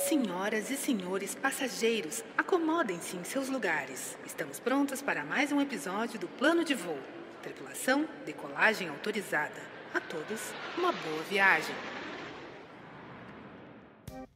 Senhoras e senhores passageiros, acomodem-se em seus lugares. Estamos prontos para mais um episódio do Plano de Voo. Tripulação, decolagem autorizada. A todos, uma boa viagem.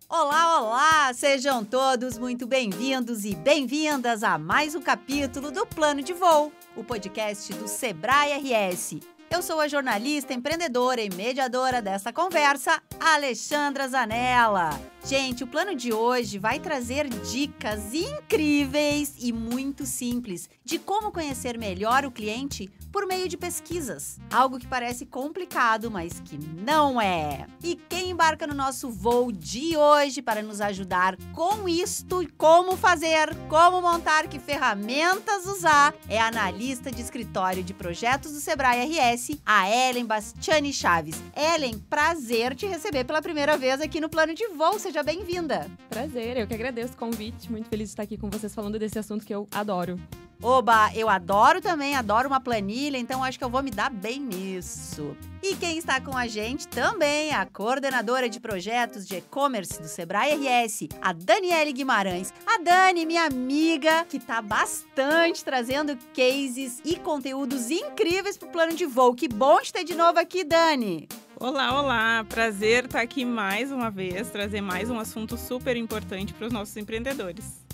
Olá, olá! Sejam todos muito bem-vindos e bem-vindas a mais um capítulo do Plano de Voo, o podcast do Sebrae RS. Eu sou a jornalista, empreendedora e mediadora dessa conversa, Alexandra Zanella. Gente, o plano de hoje vai trazer dicas incríveis e muito simples de como conhecer melhor o cliente por meio de pesquisas. Algo que parece complicado, mas que não é. E quem embarca no nosso voo de hoje para nos ajudar com isto e como fazer, como montar, que ferramentas usar, é a analista de escritório de projetos do Sebrae RS, a Ellen Bastiani Chaves. Ellen, prazer te receber pela primeira vez aqui no Plano de Voo. Seja bem-vinda. Prazer, eu que agradeço o convite. Muito feliz de estar aqui com vocês falando desse assunto que eu adoro. Oba, eu adoro também, adoro uma planilha, então acho que eu vou me dar bem nisso. E quem está com a gente também, é a coordenadora de projetos de e-commerce do Sebrae RS, a Daniele Guimarães. A Dani, minha amiga, que está bastante trazendo cases e conteúdos incríveis para o plano de voo. Que bom te ter de novo aqui, Dani! Olá, olá! Prazer estar tá aqui mais uma vez, trazer mais um assunto super importante para os nossos empreendedores.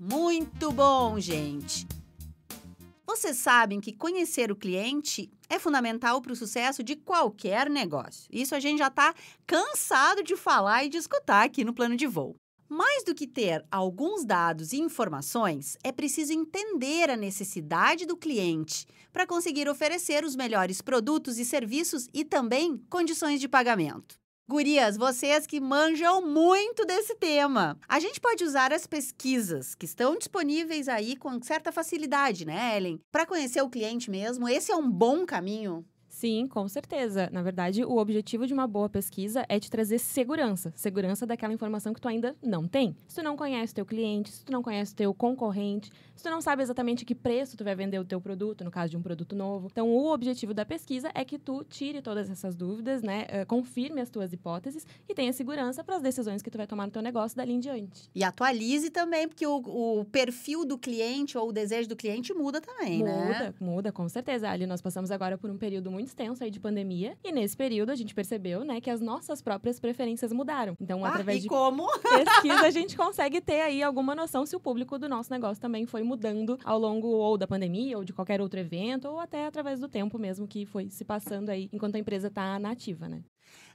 Muito bom, gente! Vocês sabem que conhecer o cliente é fundamental para o sucesso de qualquer negócio. Isso a gente já está cansado de falar e de escutar aqui no plano de voo. Mais do que ter alguns dados e informações, é preciso entender a necessidade do cliente para conseguir oferecer os melhores produtos e serviços e também condições de pagamento. Gurias, vocês que manjam muito desse tema. A gente pode usar as pesquisas que estão disponíveis aí com certa facilidade, né, Ellen? Para conhecer o cliente mesmo, esse é um bom caminho. Sim, com certeza. Na verdade, o objetivo de uma boa pesquisa é te trazer segurança. Segurança daquela informação que tu ainda não tem. Se tu não conhece o teu cliente, se tu não conhece o teu concorrente, se tu não sabe exatamente que preço tu vai vender o teu produto, no caso de um produto novo. Então, o objetivo da pesquisa é que tu tire todas essas dúvidas, né? Eh, confirme as tuas hipóteses e tenha segurança para as decisões que tu vai tomar no teu negócio dali em diante. E atualize também, porque o, o perfil do cliente ou o desejo do cliente muda também, muda, né? Muda, muda, com certeza. Ali nós passamos agora por um período muito extenso aí de pandemia. E nesse período a gente percebeu, né, que as nossas próprias preferências mudaram. Então, ah, através de como? pesquisa, a gente consegue ter aí alguma noção se o público do nosso negócio também foi mudando ao longo ou da pandemia, ou de qualquer outro evento, ou até através do tempo mesmo que foi se passando aí enquanto a empresa está nativa, né?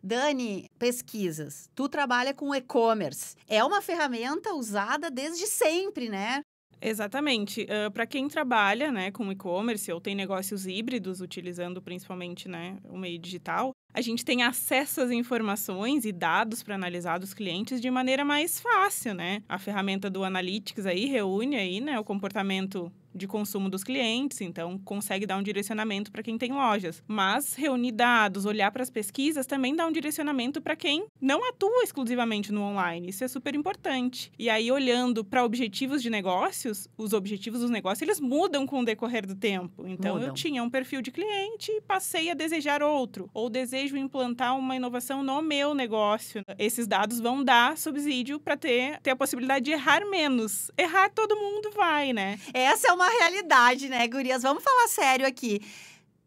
Dani, pesquisas. Tu trabalha com e-commerce. É uma ferramenta usada desde sempre, né? Exatamente. Uh, para quem trabalha né, com e-commerce ou tem negócios híbridos, utilizando principalmente né, o meio digital, a gente tem acesso às informações e dados para analisar dos clientes de maneira mais fácil, né? A ferramenta do Analytics aí reúne aí, né, o comportamento de consumo dos clientes, então consegue dar um direcionamento para quem tem lojas. Mas reunir dados, olhar para as pesquisas também dá um direcionamento para quem não atua exclusivamente no online. Isso é super importante. E aí olhando para objetivos de negócios, os objetivos dos negócios, eles mudam com o decorrer do tempo. Então mudam. eu tinha um perfil de cliente e passei a desejar outro, ou desejo implantar uma inovação no meu negócio. Esses dados vão dar subsídio para ter ter a possibilidade de errar menos. Errar todo mundo vai, né? Essa é uma realidade, né, gurias? Vamos falar sério aqui.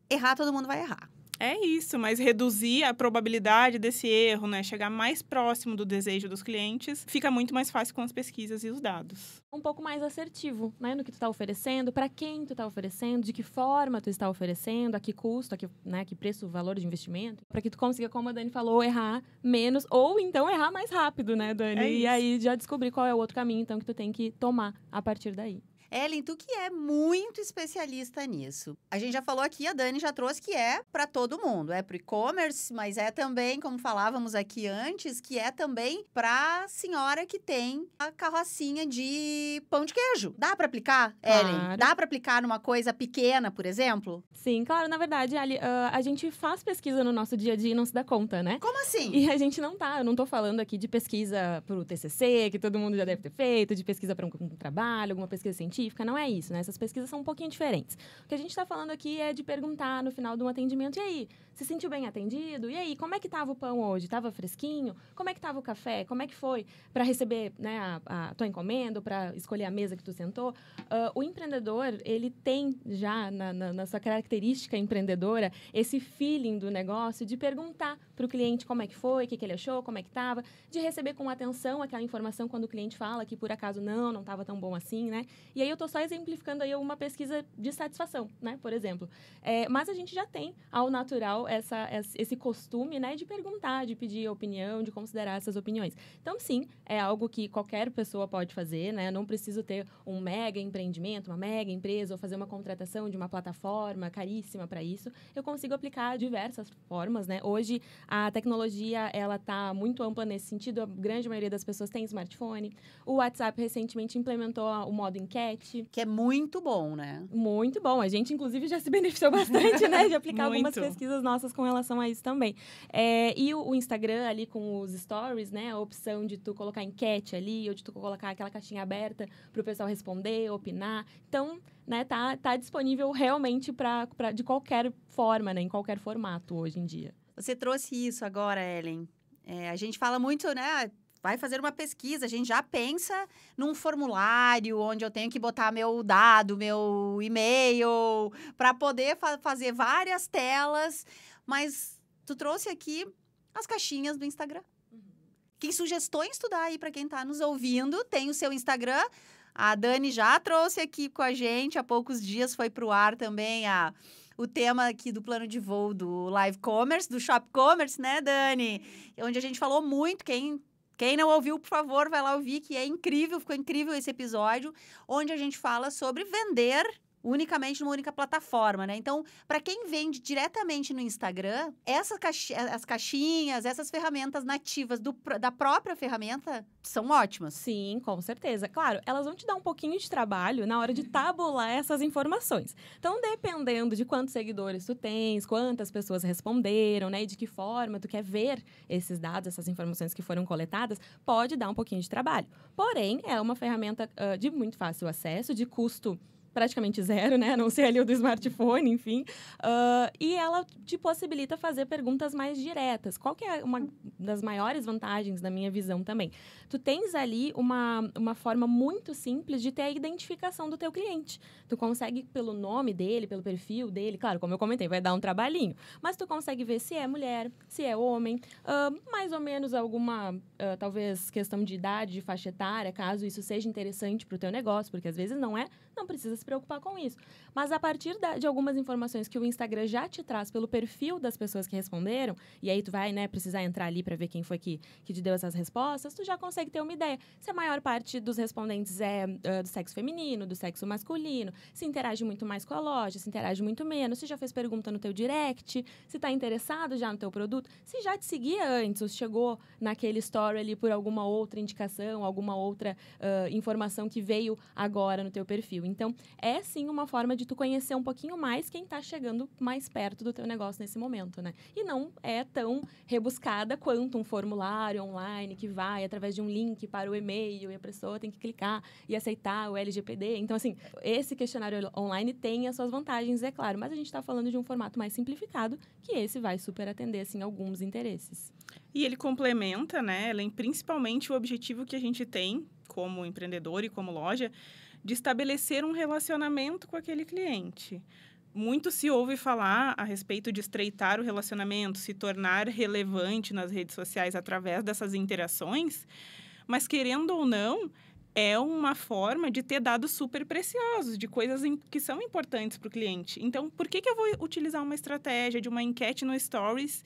Errar, todo mundo vai errar. É isso, mas reduzir a probabilidade desse erro, né? Chegar mais próximo do desejo dos clientes, fica muito mais fácil com as pesquisas e os dados. Um pouco mais assertivo, né? No que tu está oferecendo, para quem tu está oferecendo, de que forma tu está oferecendo, a que custo, a que, né, que preço, valor de investimento, para que tu consiga, como a Dani falou, errar menos ou então errar mais rápido, né, Dani? É e aí já descobrir qual é o outro caminho então que tu tem que tomar a partir daí. Ellen, tu que é muito especialista nisso. A gente já falou aqui, a Dani já trouxe que é para todo mundo, é para e-commerce, mas é também, como falávamos aqui antes, que é também para senhora que tem a carrocinha de pão de queijo. Dá para aplicar, claro. Ellen? Dá para aplicar numa coisa pequena, por exemplo? Sim, claro. Na verdade, Ali, uh, a gente faz pesquisa no nosso dia a dia e não se dá conta, né? Como assim? E a gente não tá, eu não tô falando aqui de pesquisa pro TCC, que todo mundo já deve ter feito, de pesquisa para um, um trabalho, alguma pesquisa científica científica, não é isso, né? Essas pesquisas são um pouquinho diferentes. O que a gente está falando aqui é de perguntar no final de um atendimento, e aí, se sentiu bem atendido? E aí, como é que estava o pão hoje? Estava fresquinho? Como é que estava o café? Como é que foi para receber né, a, a tua encomenda, para escolher a mesa que tu sentou? Uh, o empreendedor, ele tem já na, na, na sua característica empreendedora esse feeling do negócio de perguntar para o cliente como é que foi, o que, que ele achou, como é que estava, de receber com atenção aquela informação quando o cliente fala que por acaso não, não estava tão bom assim, né? E aí eu estou só exemplificando aí uma pesquisa de satisfação, né? Por exemplo. É, mas a gente já tem, ao natural, essa, esse costume, né? De perguntar, de pedir opinião, de considerar essas opiniões. Então, sim, é algo que qualquer pessoa pode fazer, né? não preciso ter um mega empreendimento, uma mega empresa, ou fazer uma contratação de uma plataforma caríssima para isso. Eu consigo aplicar diversas formas, né? Hoje, a tecnologia, ela está muito ampla nesse sentido. A grande maioria das pessoas tem smartphone. O WhatsApp recentemente implementou o modo enquete, site. Que é muito bom, né? Muito bom. A gente, inclusive, já se beneficiou bastante, né? De aplicar algumas pesquisas nossas com relação a isso também. É, e o, o, Instagram ali com os stories, né? A opção de tu colocar enquete ali, ou de tu colocar aquela caixinha aberta para o pessoal responder, opinar. Então, né, tá, tá disponível realmente pra, pra, de qualquer forma, né? Em qualquer formato hoje em dia. Você trouxe isso agora, Ellen. É, a gente fala muito, né? vai fazer uma pesquisa, a gente já pensa num formulário onde eu tenho que botar meu dado, meu e-mail, para poder fa fazer várias telas. Mas tu trouxe aqui as caixinhas do Instagram. Uhum. Que sugestões tu dá aí para quem está nos ouvindo? Tem o seu Instagram. A Dani já trouxe aqui com a gente há poucos dias, foi para o ar também a o tema aqui do plano de voo do Live Commerce, do Shop Commerce, né, Dani? Uhum. Onde a gente falou muito, quem quem não ouviu, por favor, vai lá ouvir, que é incrível, ficou incrível esse episódio, onde a gente fala sobre vender unicamente numa única plataforma, né? Então, para quem vende diretamente no Instagram, essas caixi as caixinhas, essas ferramentas nativas do, da própria ferramenta são ótimas. Sim, com certeza. Claro, elas vão te dar um pouquinho de trabalho na hora de uhum. tabular essas informações. Então, dependendo de quantos seguidores tu tens, quantas pessoas responderam, né, e de que forma tu quer ver esses dados, essas informações que foram coletadas, pode dar um pouquinho de trabalho. Porém, é uma ferramenta uh, de muito fácil acesso, de custo praticamente zero, né? A não ser ali o do smartphone, enfim. Uh, e ela te possibilita fazer perguntas mais diretas. Qual que é uma das maiores vantagens da minha visão também? Tu tens ali uma, uma forma muito simples de ter a identificação do teu cliente. Tu consegue, pelo nome dele, pelo perfil dele, claro, como eu comentei, vai dar um trabalhinho. Mas tu consegue ver se é mulher, se é homem, uh, mais ou menos alguma, uh, talvez, questão de idade, de faixa etária, caso isso seja interessante para o teu negócio, porque às vezes não é não precisa se preocupar com isso. Mas a partir da, de algumas informações que o Instagram já te traz pelo perfil das pessoas que responderam, e aí tu vai, né, precisar entrar ali para ver quem foi que, que te deu essas respostas, tu já consegue ter uma ideia. Se a maior parte dos respondentes é uh, do sexo feminino, do sexo masculino, se interage muito mais com a loja, se interage muito menos, se já fez pergunta no teu direct, se está interessado já no teu produto, se já te seguia antes ou se chegou naquele story ali por alguma outra indicação, alguma outra uh, informação que veio agora no teu perfil. Então, é sim uma forma de tu conhecer um pouquinho mais quem está chegando mais perto do teu negócio nesse momento, né? E não é tão rebuscada quanto um formulário online que vai através de um link para o e-mail e a pessoa tem que clicar e aceitar o LGPD. Então, assim, esse questionário online tem as suas vantagens, é claro, mas a gente está falando de um formato mais simplificado que esse vai super atender, assim, alguns interesses. E ele complementa, né, Ellen, é principalmente o objetivo que a gente tem como empreendedor e como loja de estabelecer um relacionamento com aquele cliente. Muito se ouve falar a respeito de estreitar o relacionamento, se tornar relevante nas redes sociais através dessas interações, mas querendo ou não, é uma forma de ter dados super preciosos, de coisas que são importantes para o cliente. Então, por que, que eu vou utilizar uma estratégia de uma enquete no Stories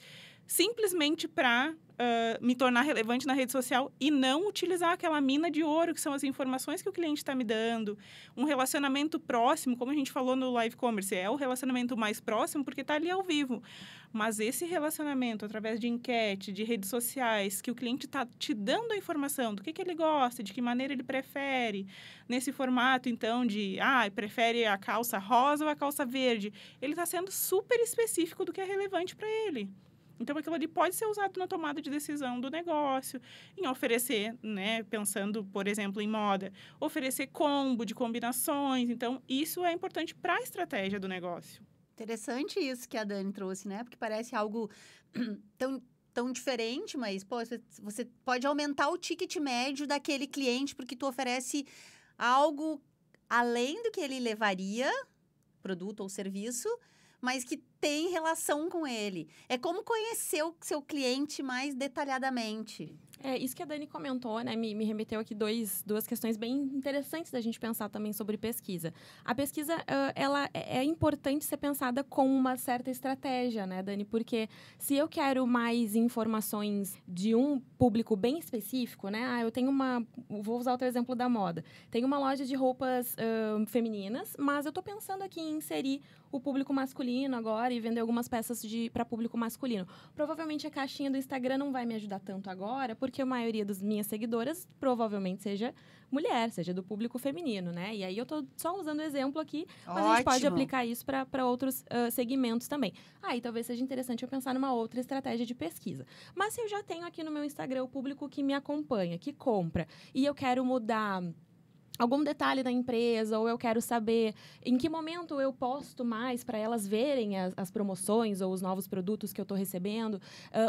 simplesmente para uh, me tornar relevante na rede social e não utilizar aquela mina de ouro que são as informações que o cliente está me dando. Um relacionamento próximo, como a gente falou no live commerce, é o relacionamento mais próximo porque está ali ao vivo. Mas esse relacionamento através de enquete, de redes sociais, que o cliente está te dando a informação do que, que ele gosta, de que maneira ele prefere, nesse formato então de, ah, prefere a calça rosa ou a calça verde, ele está sendo super específico do que é relevante para ele. Então, aquilo ali pode ser usado na tomada de decisão do negócio, em oferecer, né, pensando, por exemplo, em moda, oferecer combo de combinações. Então, isso é importante para a estratégia do negócio. Interessante isso que a Dani trouxe, né? Porque parece algo tão tão diferente, mas pô, você pode aumentar o ticket médio daquele cliente porque tu oferece algo além do que ele levaria, produto ou serviço, mas que tem relação com ele. É como conhecer o seu cliente mais detalhadamente. É, isso que a Dani comentou, né, me, me remeteu aqui dois, duas questões bem interessantes da gente pensar também sobre pesquisa. A pesquisa, uh, ela é, é importante ser pensada com uma certa estratégia, né, Dani? Porque se eu quero mais informações de um público bem específico, né, ah, eu tenho uma, vou usar outro exemplo da moda, tenho uma loja de roupas uh, femininas, mas eu estou pensando aqui em inserir o público masculino agora e vender algumas peças para público masculino. Provavelmente a caixinha do Instagram não vai me ajudar tanto agora, porque a maioria das minhas seguidoras provavelmente seja mulher, seja do público feminino, né? E aí eu tô só usando exemplo aqui, mas Ótimo. a gente pode aplicar isso para outros uh, segmentos também. Aí ah, talvez seja interessante eu pensar numa outra estratégia de pesquisa. Mas se eu já tenho aqui no meu Instagram o público que me acompanha, que compra, e eu quero mudar algum detalhe da empresa ou eu quero saber em que momento eu posto mais para elas verem as, as, promoções ou os novos produtos que eu estou recebendo uh,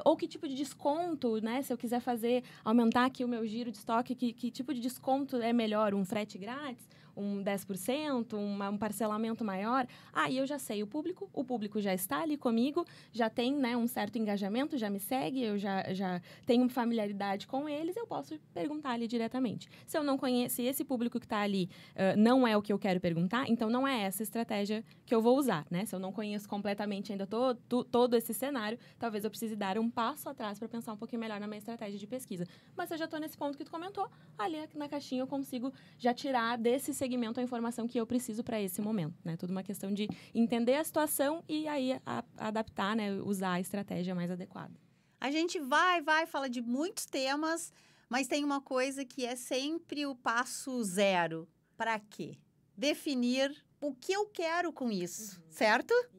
ou que tipo de desconto, né? Se eu quiser fazer aumentar aqui o meu giro de estoque, que, que tipo de desconto é melhor, um frete grátis um 10%, uma, um parcelamento maior. Aí ah, eu já sei o público, o público já está ali comigo, já tem né, um certo engajamento, já me segue, eu já, já tenho familiaridade com eles, eu posso perguntar ali diretamente. Se eu não conheço, esse público que está ali uh, não é o que eu quero perguntar, então não é essa estratégia que eu vou usar, né? Se eu não conheço completamente ainda todo, todo esse cenário, talvez eu precise dar um passo atrás para pensar um pouquinho melhor na minha estratégia de pesquisa. Mas eu já estou nesse ponto que tu comentou, ali na caixinha eu consigo já tirar desse segmento segmento a informação que eu preciso para esse momento. Né? Tudo uma questão de entender a situação e aí a, a adaptar, né? usar a estratégia mais adequada. A gente vai, vai, fala de muitos temas, mas tem uma coisa que é sempre o passo zero. Para quê? Definir o que eu quero com isso, uhum. certo? Isso.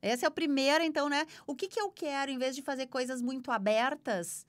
Essa é a primeira, então, né? O que, que eu quero, em vez de fazer coisas muito abertas,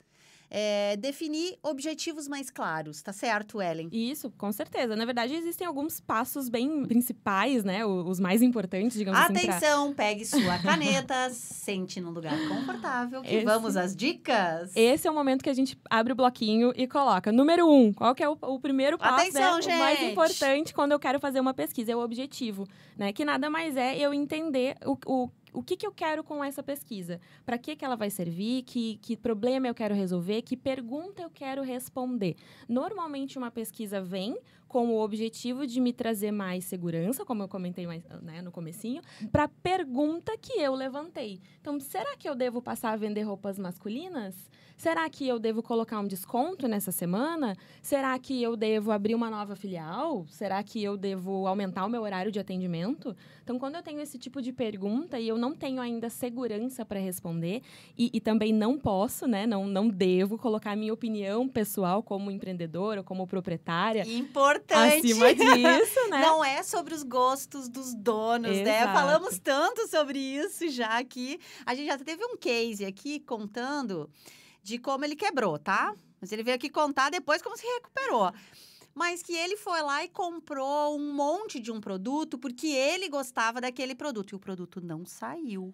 é, definir objetivos mais claros, tá certo, Ellen? Isso, com certeza. Na verdade, existem alguns passos bem principais, né? Os mais importantes, digamos assim, Atenção, assim. Atenção, pra... pegue sua caneta, sente num lugar confortável, que Esse... vamos às dicas. Esse é o momento que a gente abre o bloquinho e coloca. Número um, qual que é o, o primeiro passo, né? Atenção, né? gente. o mais importante quando eu quero fazer uma pesquisa? É o objetivo, né? Que nada mais é eu entender o, o o que, que eu quero com essa pesquisa? Para que, que ela vai servir? Que, que problema eu quero resolver? Que pergunta eu quero responder? Normalmente, uma pesquisa vem com o objetivo de me trazer mais segurança, como eu comentei mais, né, no comecinho, para a pergunta que eu levantei. Então, será que eu devo passar a vender roupas masculinas? Será que eu devo colocar um desconto nessa semana? Será que eu devo abrir uma nova filial? Será que eu devo aumentar o meu horário de atendimento? Então, quando eu tenho esse tipo de pergunta e eu não tenho ainda segurança para responder e, e, também não posso, né, não, não devo colocar minha opinião pessoal como empreendedora, como proprietária. Importante importante. Acima disso, né? Não é sobre os gostos dos donos, né? Exato. né? Falamos tanto sobre isso já aqui. A gente já teve um case aqui contando de como ele quebrou, tá? Mas ele veio aqui contar depois como se recuperou mas que ele foi lá e comprou um monte de um produto porque ele gostava daquele produto e o produto não saiu.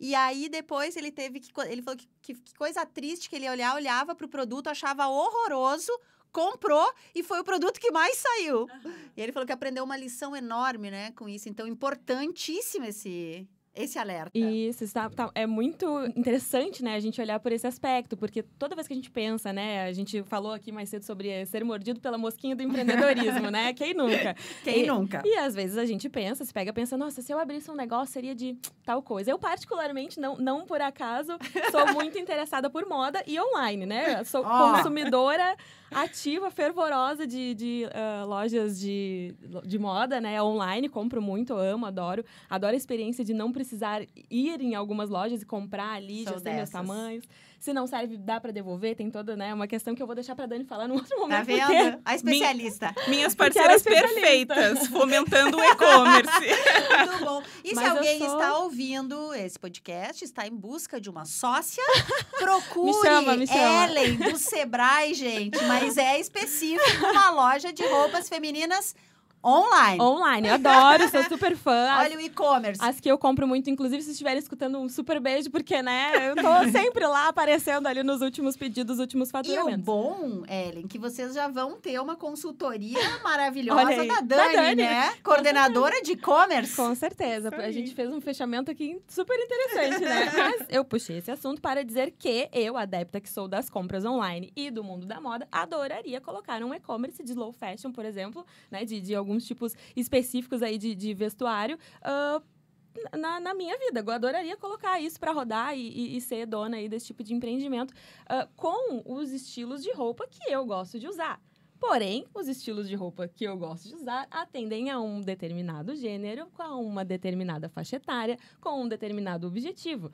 E aí depois ele teve que ele falou que, que, que coisa triste que ele olhar, olhava para o produto, achava horroroso, comprou e foi o produto que mais saiu. Uhum. E ele falou que aprendeu uma lição enorme, né, com isso. Então, importantíssimo esse esse alerta. Isso, está, tá, é muito interessante, né, a gente olhar por esse aspecto, porque toda vez que a gente pensa, né, a gente falou aqui mais cedo sobre eh, ser mordido pela mosquinha do empreendedorismo, né? Quem nunca? Quem e, nunca? E às vezes a gente pensa, se pega pensa, nossa, se eu abrisse um negócio seria de tal coisa. Eu particularmente não, não por acaso sou muito interessada por moda e online, né? Sou oh. consumidora ativa, fervorosa de, de uh, lojas de, de moda, né? Online, compro muito, amo, adoro. Adoro a experiência de não precisar precisar ir em algumas lojas e comprar ali, Sou já sei meus tamanhos. Se não serve, dá para devolver, tem toda, né? Uma questão que eu vou deixar para Dani falar num outro tá momento. Tá vendo? A especialista. Min... minhas é parceiras especialista. perfeitas, fomentando o e-commerce. Muito bom. E Mas se alguém sou... está ouvindo esse podcast, está em busca de uma sócia, procure me chama, me chama. Ellen do Sebrae, gente. Mas é específico uma loja de roupas femininas Online. Online, eu adoro, sou super fã. Olha as, o e-commerce. As que eu compro muito, inclusive, se estiverem escutando um super beijo, porque, né, eu tô sempre lá aparecendo ali nos últimos pedidos, últimos faturamentos. E o bom, Ellen, que vocês já vão ter uma consultoria maravilhosa da Dani, da Dani, né? né? Coordenadora de e-commerce. Com certeza. Ai. A gente fez um fechamento aqui super interessante, né? Mas eu puxei esse assunto para dizer que eu, adepta que sou das compras online e do mundo da moda, adoraria colocar um e-commerce de slow fashion, por exemplo, né, de, de algum alguns tipos específicos aí de, de vestuário. Uh, na, na, minha vida. Eu adoraria colocar isso para rodar e, e, e, ser dona aí desse tipo de empreendimento uh, com os estilos de roupa que eu gosto de usar. Porém, os estilos de roupa que eu gosto de usar atendem a um determinado gênero, a uma determinada faixa etária, com um determinado objetivo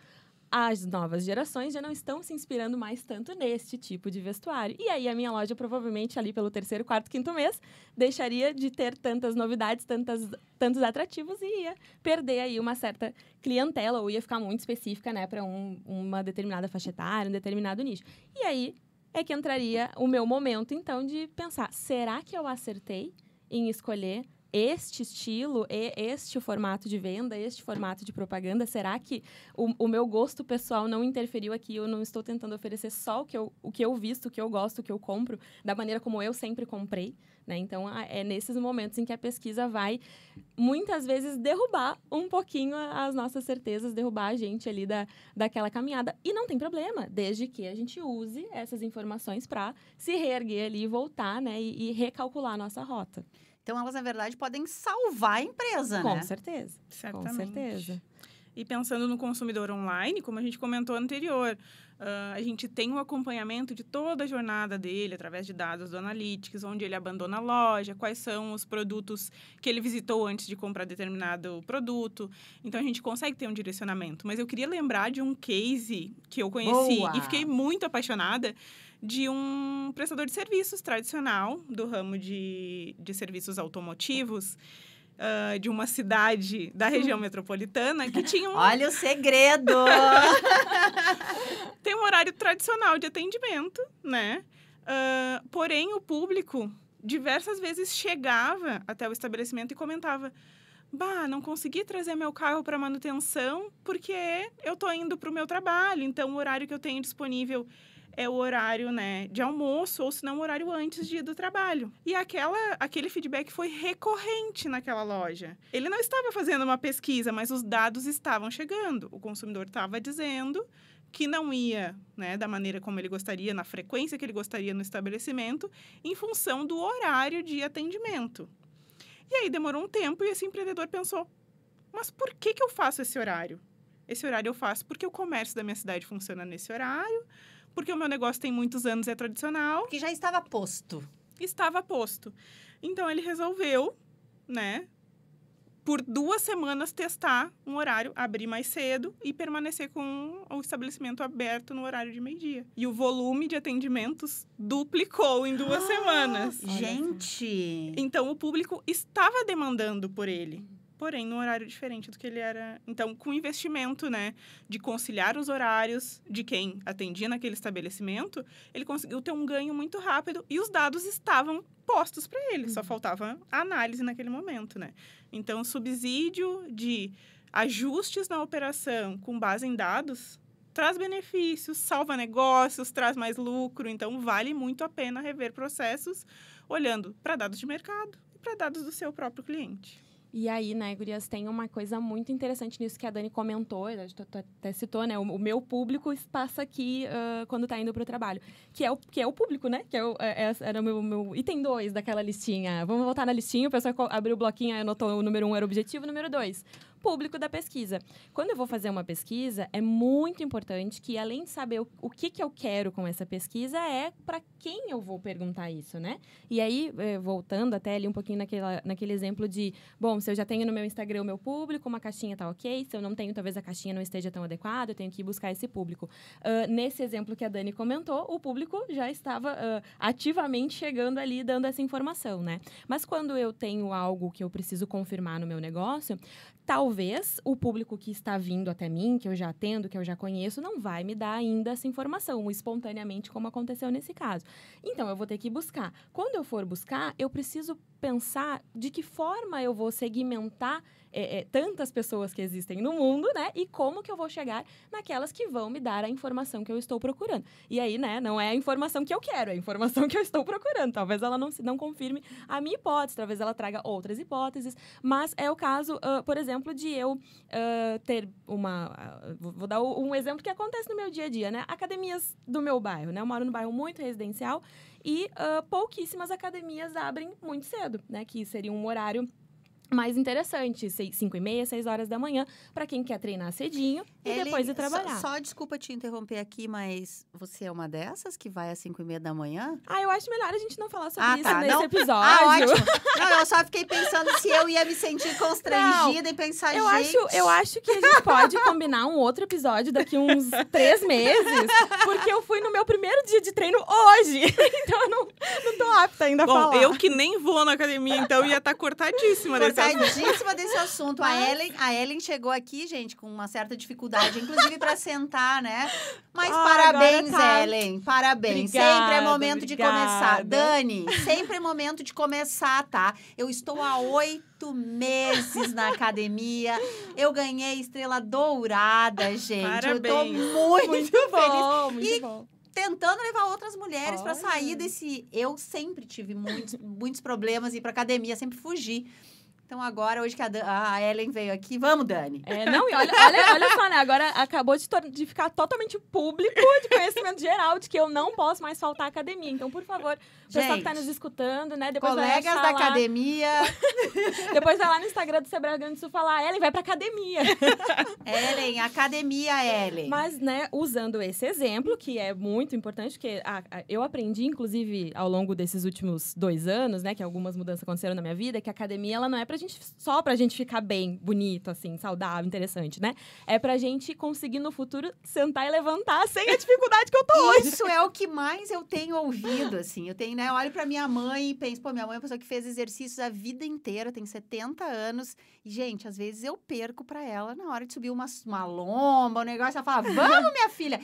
as novas gerações já não estão se inspirando mais tanto neste tipo de vestuário. E aí a minha loja provavelmente ali pelo terceiro, quarto, quinto mês deixaria de ter tantas novidades, tantas, tantos atrativos e ia perder aí uma certa clientela ou ia ficar muito específica, né, para um, uma determinada faixa etária, um determinado nicho. E aí é que entraria o meu momento então de pensar, será que eu acertei em escolher este estilo, este formato de venda, este formato de propaganda, será que o, o, meu gosto pessoal não interferiu aqui? Eu não estou tentando oferecer só o que, eu, o que eu visto, o que eu gosto, o que eu compro, da maneira como eu sempre comprei? Né? Então, é nesses momentos em que a pesquisa vai, muitas vezes, derrubar um pouquinho as nossas certezas, derrubar a gente ali da, daquela caminhada. E não tem problema, desde que a gente use essas informações para se reerguer ali voltar, né? e voltar e recalcular a nossa rota. Então, elas, na verdade, podem salvar a empresa, Com né? Certeza. Com certeza. E pensando no consumidor online, como a gente comentou anterior, uh, a gente tem o um acompanhamento de toda a jornada dele através de dados do Analytics, onde ele abandona a loja, quais são os produtos que ele visitou antes de comprar determinado produto. Então a gente consegue ter um direcionamento. Mas eu queria lembrar de um case que eu conheci Boa. e fiquei muito apaixonada de um prestador de serviços tradicional do ramo de, de serviços automotivos Uh, de uma cidade da região hum. metropolitana que tinha um... Olha o segredo! Tem um horário tradicional de atendimento, né? Uh, porém, o público diversas vezes chegava até o estabelecimento e comentava: Bah, não consegui trazer meu carro para manutenção porque eu tô indo para o meu trabalho, então o horário que eu tenho disponível é o horário, né, de almoço ou se não o horário antes de ir do trabalho. E aquela aquele feedback foi recorrente naquela loja. Ele não estava fazendo uma pesquisa, mas os dados estavam chegando. O consumidor estava dizendo que não ia né, da maneira como ele gostaria, na frequência que ele gostaria no estabelecimento, em função do horário de atendimento. E aí demorou um tempo e esse empreendedor pensou: mas por que, que eu faço esse horário? Esse horário eu faço porque o comércio da minha cidade funciona nesse horário, porque o meu negócio tem muitos anos é tradicional. Que já estava posto. Estava posto. Então ele resolveu, né, por duas semanas testar um horário, abrir mais cedo e permanecer com o estabelecimento aberto no horário de meio-dia. E o volume de atendimentos duplicou em duas ah, semanas. Gente! Então o público estava demandando por ele porém num horário diferente do que ele era. Então, com investimento, né, de conciliar os horários de quem atendia naquele estabelecimento, ele conseguiu ter um ganho muito rápido e os dados estavam postos para ele, uhum. só faltava análise naquele momento, né? Então, subsídio de ajustes na operação com base em dados traz benefícios, salva negócios, traz mais lucro, então vale muito a pena rever processos olhando para dados de mercado e para dados do seu próprio cliente. E aí, né, gurias, tem uma coisa muito interessante nisso que a Dani comentou, até citou, né? O, o meu público passa aqui uh, quando tá indo pro trabalho. Que é o, que é o público, né? Que é o, é, é era o meu, meu item 2 daquela listinha. Vamos voltar na listinha, o pessoal abriu o bloquinho, anotou o número 1 um era o objetivo, o número 2 público da pesquisa. Quando eu vou fazer uma pesquisa, é muito importante que, além de saber o, o que, que eu quero com essa pesquisa, é para quem eu vou perguntar isso, né? E aí, eh, voltando até ali um pouquinho naquela, naquele exemplo de, bom, se eu já tenho no meu Instagram o meu público, uma caixinha tá ok, se eu não tenho, talvez a caixinha não esteja tão adequada, eu tenho que buscar esse público. Uh, nesse exemplo que a Dani comentou, o público já estava uh, ativamente chegando ali dando essa informação, né? Mas quando eu tenho algo que eu preciso confirmar no meu negócio, talvez o público que está vindo até mim, que eu já atendo, que eu já conheço, não vai me dar ainda essa informação espontaneamente, como aconteceu nesse caso. Então, eu vou ter que buscar. Quando eu for buscar, eu preciso pensar de que forma eu vou segmentar é, é, tantas pessoas que existem no mundo, né? E como que eu vou chegar naquelas que vão me dar a informação que eu estou procurando. E aí, né, não é a informação que eu quero, é a informação que eu estou procurando. Talvez ela não, não confirme a minha hipótese, talvez ela traga outras hipóteses. Mas é o caso, uh, por exemplo, de eu uh, ter uma. Uh, vou dar um exemplo que acontece no meu dia a dia, né? Academias do meu bairro, né? Eu moro num bairro muito residencial e pouquíssimas academias abrem muito cedo né, que seria um horário mais interessante, 5 e meia, 6 horas da manhã, para quem quer treinar cedinho e Ele, depois ir trabalhar. Só, só, desculpa te interromper aqui, mas você é uma dessas que vai às 5 e meia da manhã? Ah, eu acho melhor a gente não falar sobre ah, isso tá, nesse não... Ah, episódio. Ah, ótimo. não, eu só fiquei pensando se eu ia me sentir constrangida não, e pensar, eu gente... Acho, eu acho que a gente pode combinar um outro episódio daqui uns três meses, porque eu fui no meu primeiro dia de treino hoje, então eu não, não tô apta ainda a Bom, falar. eu que nem vou na academia, então ia estar tá cortadíssima desse cansadíssima desse assunto. Mas... A, Ellen, a Ellen chegou aqui, gente, com uma certa dificuldade, inclusive para sentar, né? Mas ah, parabéns, tá... Ellen. Parabéns. Obrigada, sempre é momento obrigada. de começar. Dani, sempre é momento de começar, tá? Eu estou há oito meses na academia. Eu ganhei estrela dourada, gente. Parabéns. Eu tô muito, muito feliz. Bom, muito e bom tentando levar outras mulheres para sair desse. Eu sempre tive muitos, muitos problemas ir para academia, sempre fugi. Então agora, hoje que a, Dan, a, Ellen veio aqui, vamos, Dani. É, não, e olha, olha, olha só, né? Agora acabou de, de, ficar totalmente público de conhecimento geral de que eu não posso mais faltar à academia. Então, por favor, o pessoal que está nos escutando, né? Depois colegas da lá... academia. depois vai lá no Instagram do Sebrae Grande do Sul falar, Ellen, vai pra academia. Ellen, academia, Ellen. Mas, né, usando esse exemplo, que é muito importante, porque a, a, eu aprendi, inclusive, ao longo desses últimos dois anos, né? Que algumas mudanças aconteceram na minha vida, que a academia, ela não é pra gente gente só pra gente ficar bem, bonito, assim, saudável, interessante, né? É pra gente conseguir no futuro sentar e levantar sem a dificuldade que eu tô hoje. Isso é o que mais eu tenho ouvido, assim. Eu tenho, né? Eu olho pra minha mãe e penso, pô, minha mãe é uma pessoa que fez exercícios a vida inteira, tem 70 anos. E, gente, às vezes eu perco pra ela na hora de subir uma, uma lomba, um negócio. Ela fala, vamos, minha filha!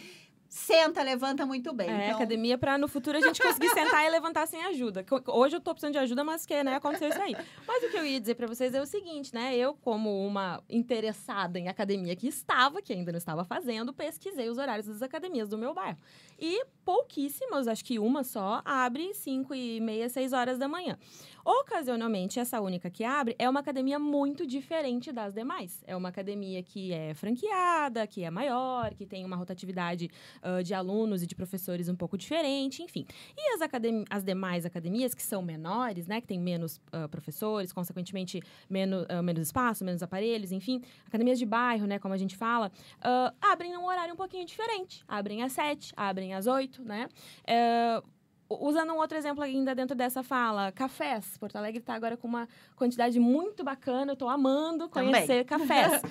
senta, levanta muito bem. É, então... academia para no futuro a gente conseguir sentar e levantar sem ajuda. Hoje eu tô precisando de ajuda, mas que, né, aconteceu isso aí. Mas o que eu ia dizer para vocês é o seguinte, né? Eu, como uma interessada em academia que estava, que ainda não estava fazendo, pesquisei os horários das academias do meu bairro. E pouquíssimas, acho que uma só, abre 5 e meia, 6 horas da manhã. Ocasionalmente, essa única que abre é uma academia muito diferente das demais. É uma academia que é franqueada, que é maior, que tem uma rotatividade uh, de alunos e de professores um pouco diferente, enfim. E as, academ as demais academias, que são menores, né, que tem menos uh, professores, consequentemente, menos, uh, menos espaço, menos aparelhos, enfim, academias de bairro, né, como a gente fala, abrem num horário um pouquinho diferente. Abrem às sete, abrem às oito, né? Usando um outro exemplo ainda dentro dessa fala, cafés. Porto Alegre está agora com uma quantidade muito bacana, eu estou amando conhecer Também. cafés.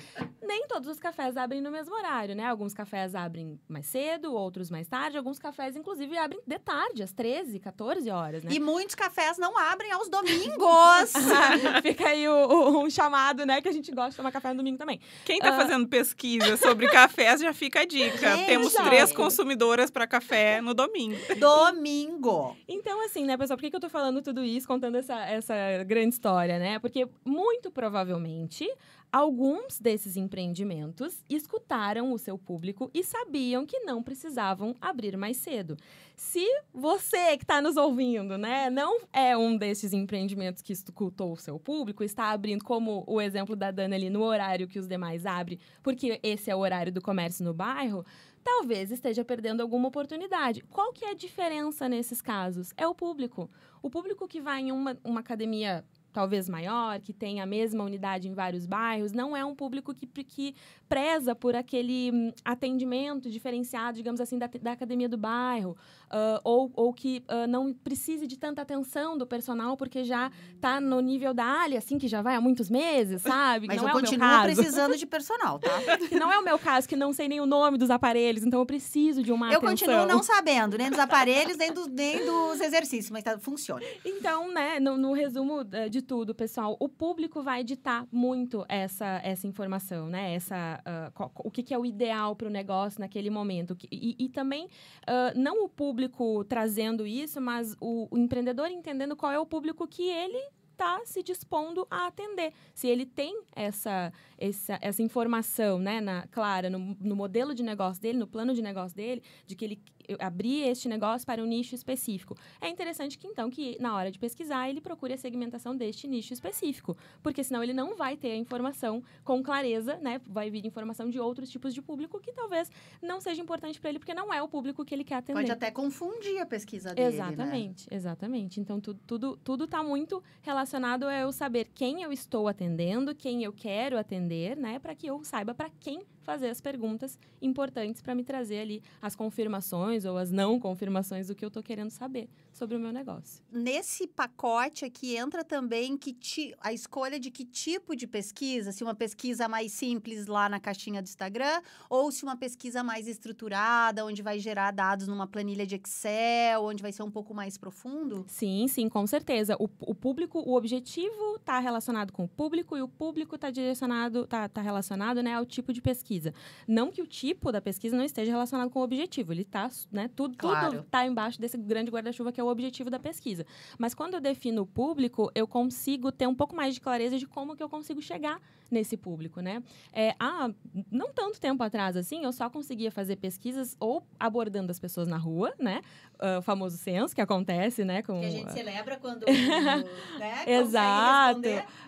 Nem todos os cafés abrem no mesmo horário, né? Alguns cafés abrem mais cedo, outros mais tarde. Alguns cafés, inclusive, abrem de tarde, às 13, 14 horas, né? E muitos cafés não abrem aos domingos! Fica aí o, o, um chamado, né? Que a gente gosta de tomar café no domingo também. Quem está uh... Ah, fazendo pesquisa sobre cafés já fica a dica. Temos três consumidoras para café no domingo. Domingo! Então, assim, né, pessoal, por que, que eu tô falando tudo isso, contando essa, essa grande história, né? Porque muito provavelmente Alguns desses empreendimentos escutaram o seu público e sabiam que não precisavam abrir mais cedo. Se você que está nos ouvindo, né, não é um desses empreendimentos que escutou o seu público, está abrindo, como o exemplo da Dana ali, no horário que os demais abrem, porque esse é o horário do comércio no bairro, talvez esteja perdendo alguma oportunidade. Qual que é a diferença nesses casos? É o público. O público que vai em uma, uma academia talvez maior, que tem a mesma unidade em vários bairros, não é um público que, que preza por aquele hum, atendimento diferenciado, digamos assim, da, da academia do bairro, uh, ou, ou que uh, não precise de tanta atenção do personal, porque já está no nível da área, assim, que já vai há muitos meses, sabe? Mas não eu é continuo precisando de personal, tá? não é o meu caso, que não sei nem o nome dos aparelhos, então eu preciso de uma eu atenção. Eu continuo não sabendo, nem dos aparelhos, nem, do, nem dos exercícios, mas tá, funciona. Então, né, no, no resumo eh, de de tudo, pessoal, o público vai ditar muito essa, essa informação, né? Essa, uh, o que, que, é o ideal para o negócio naquele momento. E, e também, uh, não o público trazendo isso, mas o, o empreendedor entendendo qual é o público que ele está se dispondo a atender. Se ele tem essa, essa, essa informação né, na, clara no, no, modelo de negócio dele, no plano de negócio dele, de que ele abrir este negócio para um nicho específico. É interessante que então que na hora de pesquisar ele procure a segmentação deste nicho específico, porque senão ele não vai ter a informação com clareza, né? Vai vir informação de outros tipos de público que talvez não seja importante para ele, porque não é o público que ele quer atender. Pode até confundir a pesquisa dele. Né? Exatamente, né? exatamente. Então tu, tudo tudo está muito relacionado a eu saber quem eu estou atendendo, quem eu quero atender, né? Para que eu saiba para quem fazer as perguntas importantes para me trazer ali as confirmações confirmações ou as não confirmações do que eu estou querendo saber sobre o meu negócio. Nesse pacote aqui entra também que ti, a escolha de que tipo de pesquisa, se uma pesquisa mais simples lá na caixinha do Instagram ou se uma pesquisa mais estruturada, onde vai gerar dados numa planilha de Excel, onde vai ser um pouco mais profundo? Sim, sim, com certeza. O, o público, o objetivo está relacionado com o público e o público está direcionado, está tá relacionado né, ao tipo de pesquisa. Não que o tipo da pesquisa não esteja relacionado com o objetivo, ele está né? Tudo, claro. tudo tá embaixo desse grande guarda-chuva que é o objetivo da pesquisa. Mas quando eu defino o público, eu consigo ter um pouco mais de clareza de como que eu consigo chegar nesse público, né? É, há não tanto tempo atrás, assim, eu só conseguia fazer pesquisas ou abordando as pessoas na rua, né? Uh, o famoso censo que acontece, né? Com, que a gente uh... celebra quando... né? Exato.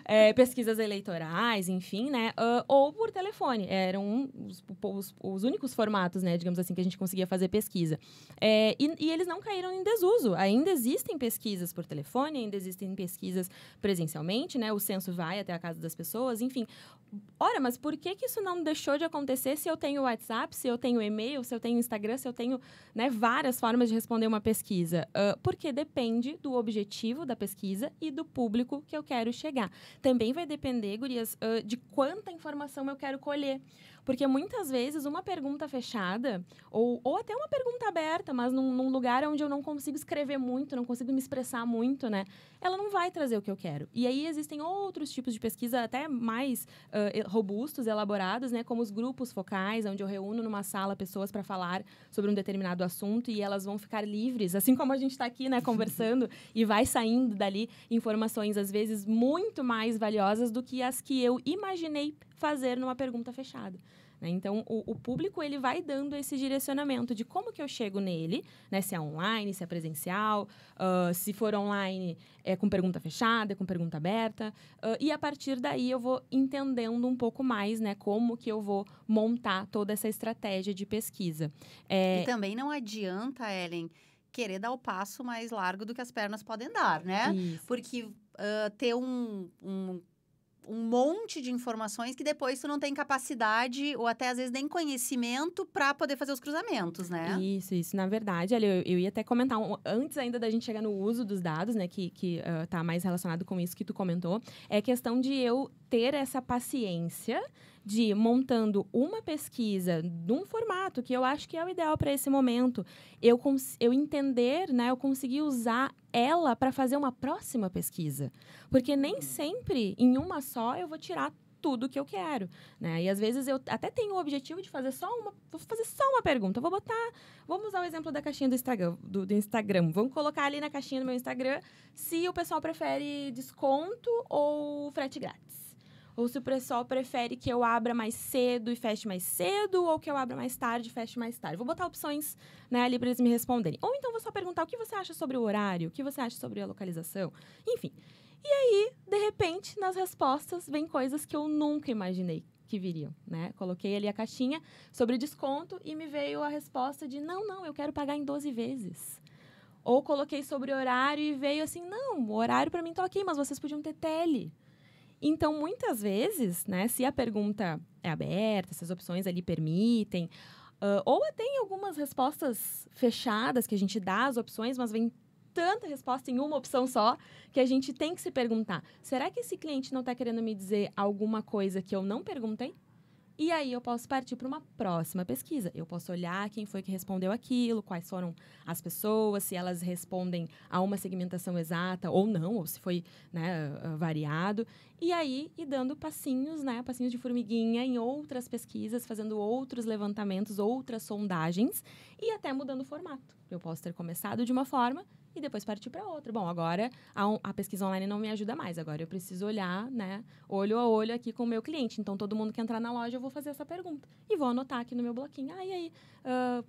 É, pesquisas eleitorais, enfim, né? Uh, ou por telefone. Eram os, os, os, únicos formatos, né? Digamos assim, que a gente conseguia fazer pesquisa. É, e, e eles não caíram em desuso. Ainda existem pesquisas por telefone, ainda existem pesquisas presencialmente, né? O censo vai até a casa das pessoas, enfim. Ora, mas por que, que isso não deixou de acontecer se eu tenho WhatsApp, se eu tenho e-mail, se eu tenho Instagram, se eu tenho né, várias formas de responder uma pesquisa? Uh, porque depende do objetivo da pesquisa e do público que eu quero chegar. Também vai depender, Gurias, uh, de quanta informação eu quero colher. Porque muitas vezes uma pergunta fechada, ou, ou até uma pergunta aberta, mas num, num lugar onde eu não consigo escrever muito, não consigo me expressar muito, né? Ela não vai trazer o que eu quero. E aí existem outros tipos de pesquisa até mais uh, robustos, elaborados, né? Como os grupos focais, onde eu reúno numa sala pessoas para falar sobre um determinado assunto e elas vão ficar livres, assim como a gente está aqui, né, conversando e vai saindo dali informações às vezes muito mais valiosas do que as que eu imaginei fazer numa pergunta fechada. Né? Então, o, o, público ele vai dando esse direcionamento de como que eu chego nele, né? se é online, se é presencial, uh, se for online é com pergunta fechada, é com pergunta aberta. Uh, e a partir daí eu vou entendendo um pouco mais né? como que eu vou montar toda essa estratégia de pesquisa. É... E também não adianta, Ellen, querer dar o passo mais largo do que as pernas podem dar, né? Isso. Porque uh, ter um, um um monte de informações que depois tu não tem capacidade ou até às vezes nem conhecimento para poder fazer os cruzamentos, né? Isso, isso. Na verdade, eu, eu ia até comentar um, antes ainda da gente chegar no uso dos dados, né, que, que uh, tá mais relacionado com isso que tu comentou, é questão de eu ter essa paciência de ir montando uma pesquisa num formato que eu acho que é o ideal para esse momento, eu, eu entender, né, eu conseguir usar ela para fazer uma próxima pesquisa. Porque nem uhum. sempre, em uma só, eu vou tirar tudo que eu quero, né? E às vezes eu até tenho o objetivo de fazer só uma, vou fazer só uma pergunta, vou botar, vamos usar o exemplo da caixinha do Instagram, do, do Instagram, vamos colocar ali na caixinha do meu Instagram se o pessoal prefere desconto ou frete grátis. Ou se o pessoal prefere que eu abra mais cedo e feche mais cedo, ou que eu abra mais tarde e feche mais tarde. Vou botar opções né, ali para eles me responderem. Ou então vou só perguntar o que você acha sobre o horário, o que você acha sobre a localização, enfim. E aí, de repente, nas respostas vem coisas que eu nunca imaginei que viriam, né? Coloquei ali a caixinha sobre desconto e me veio a resposta de não, não, eu quero pagar em 12 vezes. Ou coloquei sobre horário e veio assim, não, o horário para mim tá ok, mas vocês podiam ter tele. Então, muitas vezes, né, se a pergunta é aberta, se as opções ali permitem, uh, ou até em algumas respostas fechadas que a gente dá as opções, mas vem tanta resposta em uma opção só que a gente tem que se perguntar: será que esse cliente não está querendo me dizer alguma coisa que eu não perguntei? E aí eu posso partir para uma próxima pesquisa. Eu posso olhar quem foi que respondeu aquilo, quais foram as pessoas, se elas respondem a uma segmentação exata ou não, ou se foi né, ah, variado. E aí ir dando passinhos, né, passinhos de formiguinha em outras pesquisas, fazendo outros levantamentos, outras sondagens e até mudando o formato. Eu posso ter começado de uma forma e depois partir para outra. Bom, agora a, a, pesquisa online não me ajuda mais. Agora eu preciso olhar, né, olho a olho aqui com o meu cliente. Então, todo mundo que entrar na loja, eu vou fazer essa pergunta. E vou anotar aqui no meu bloquinho. Ah, e aí? Uh,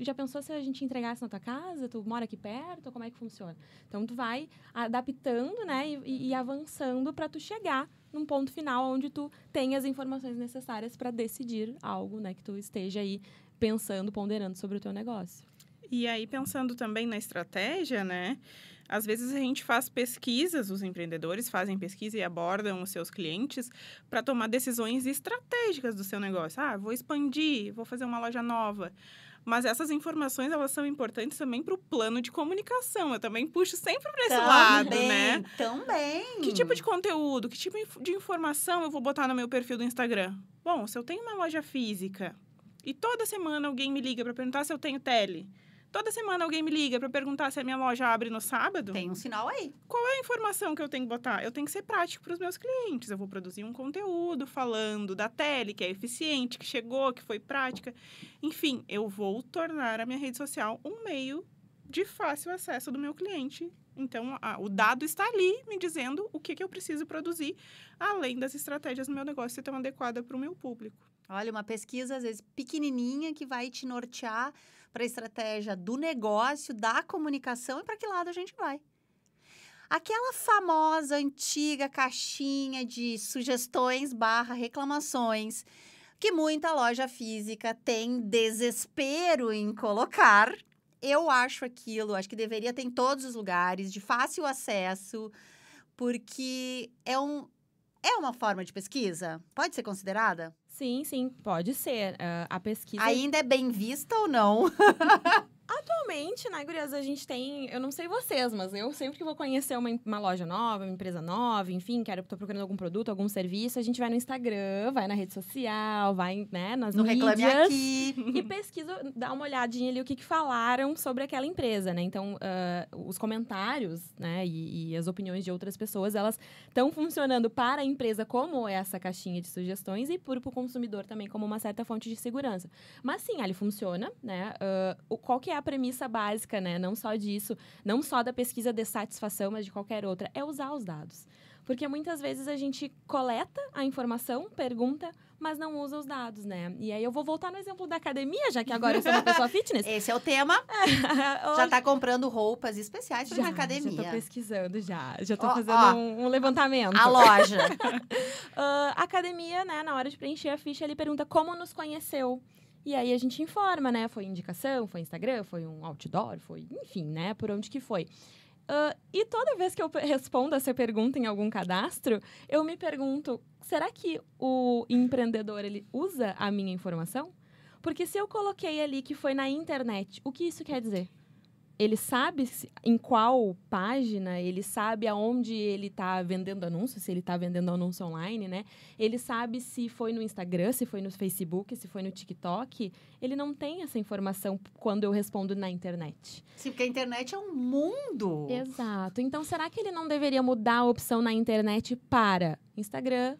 já pensou se a gente entregasse na tua casa? Tu mora aqui perto? Como é que funciona? Então, tu vai adaptando, né, e, e avançando para tu chegar num ponto final onde tu tem as informações necessárias para decidir algo, né, que tu esteja aí pensando, ponderando sobre o teu negócio. E aí, pensando também na estratégia, né? Às vezes a gente faz pesquisas, os empreendedores fazem pesquisa e abordam os seus clientes para tomar decisões estratégicas do seu negócio. Ah, vou expandir, vou fazer uma loja nova. Mas essas informações, elas são importantes também para o plano de comunicação. Eu também puxo sempre para esse também, lado, né? Também. Que tipo de conteúdo, que tipo de informação eu vou botar no meu perfil do Instagram? Bom, se eu tenho uma loja física e toda semana alguém me liga para perguntar se eu tenho tele, Toda semana alguém me liga para perguntar se a minha loja abre no sábado. Tem um sinal aí. Qual é a informação que eu tenho que botar? Eu tenho que ser prático para os meus clientes. Eu vou produzir um conteúdo falando da tele, que é eficiente, que chegou, que foi prática. Enfim, eu vou tornar a minha rede social um meio de fácil acesso do meu cliente. Então, a, o dado está ali me dizendo o que, que eu preciso produzir, além das estratégias do meu negócio ser tão adequada para o meu público. Olha, uma pesquisa, às vezes, pequenininha, que vai te nortear para a estratégia do negócio, da comunicação e para que lado a gente vai. Aquela famosa antiga caixinha de sugestões barra reclamações que muita loja física tem desespero em colocar. Eu acho aquilo, acho que deveria ter em todos os lugares, de fácil acesso, porque é um, é uma forma de pesquisa? Pode ser considerada? Sim, sim, pode ser. Uh, a pesquisa. Ainda é bem vista ou não? Atualmente, né, Gurias, a gente tem. Eu não sei vocês, mas eu sempre que vou conhecer uma, uma loja nova, uma empresa nova, enfim, quero, tô procurando algum produto, algum serviço, a gente vai no Instagram, vai na rede social, vai, né, nas no mídias. Reclame aqui. E pesquisa, dá uma olhadinha ali o que, que falaram sobre aquela empresa, né? Então, uh, os comentários, né, e, e as opiniões de outras pessoas, elas estão funcionando para a empresa como essa caixinha de sugestões e para o consumidor também como uma certa fonte de segurança. Mas sim, ali funciona, né? Uh, qual que é a premissa básica, né? Não só disso, não só da pesquisa de satisfação, mas de qualquer outra, é usar os dados. Porque muitas vezes a gente coleta a informação, pergunta, mas não usa os dados, né? E aí eu vou voltar no exemplo da academia, já que agora eu sou uma pessoa fitness. Esse é o tema. já tá comprando roupas especiais para academia. Já tô pesquisando, já. Já tô oh, fazendo oh, um, um, levantamento. A loja. uh, academia, né, na hora de preencher a ficha, ele pergunta como nos conheceu. E aí a gente informa, né? Foi indicação, foi Instagram, foi um outdoor, foi, enfim, né? Por onde que foi. Uh, e toda vez que eu respondo essa pergunta em algum cadastro, eu me pergunto: será que o empreendedor ele usa a minha informação? Porque se eu coloquei ali que foi na internet, o que isso quer dizer? ele sabe em qual página, ele sabe aonde ele está vendendo anúncio, se ele está vendendo anúncio online, né? Ele sabe se foi no Instagram, se foi no Facebook, se foi no TikTok. Ele não tem essa informação quando eu respondo na internet. Sim, porque a internet é um mundo. Exato. Então, será que ele não deveria mudar a opção na internet para Instagram,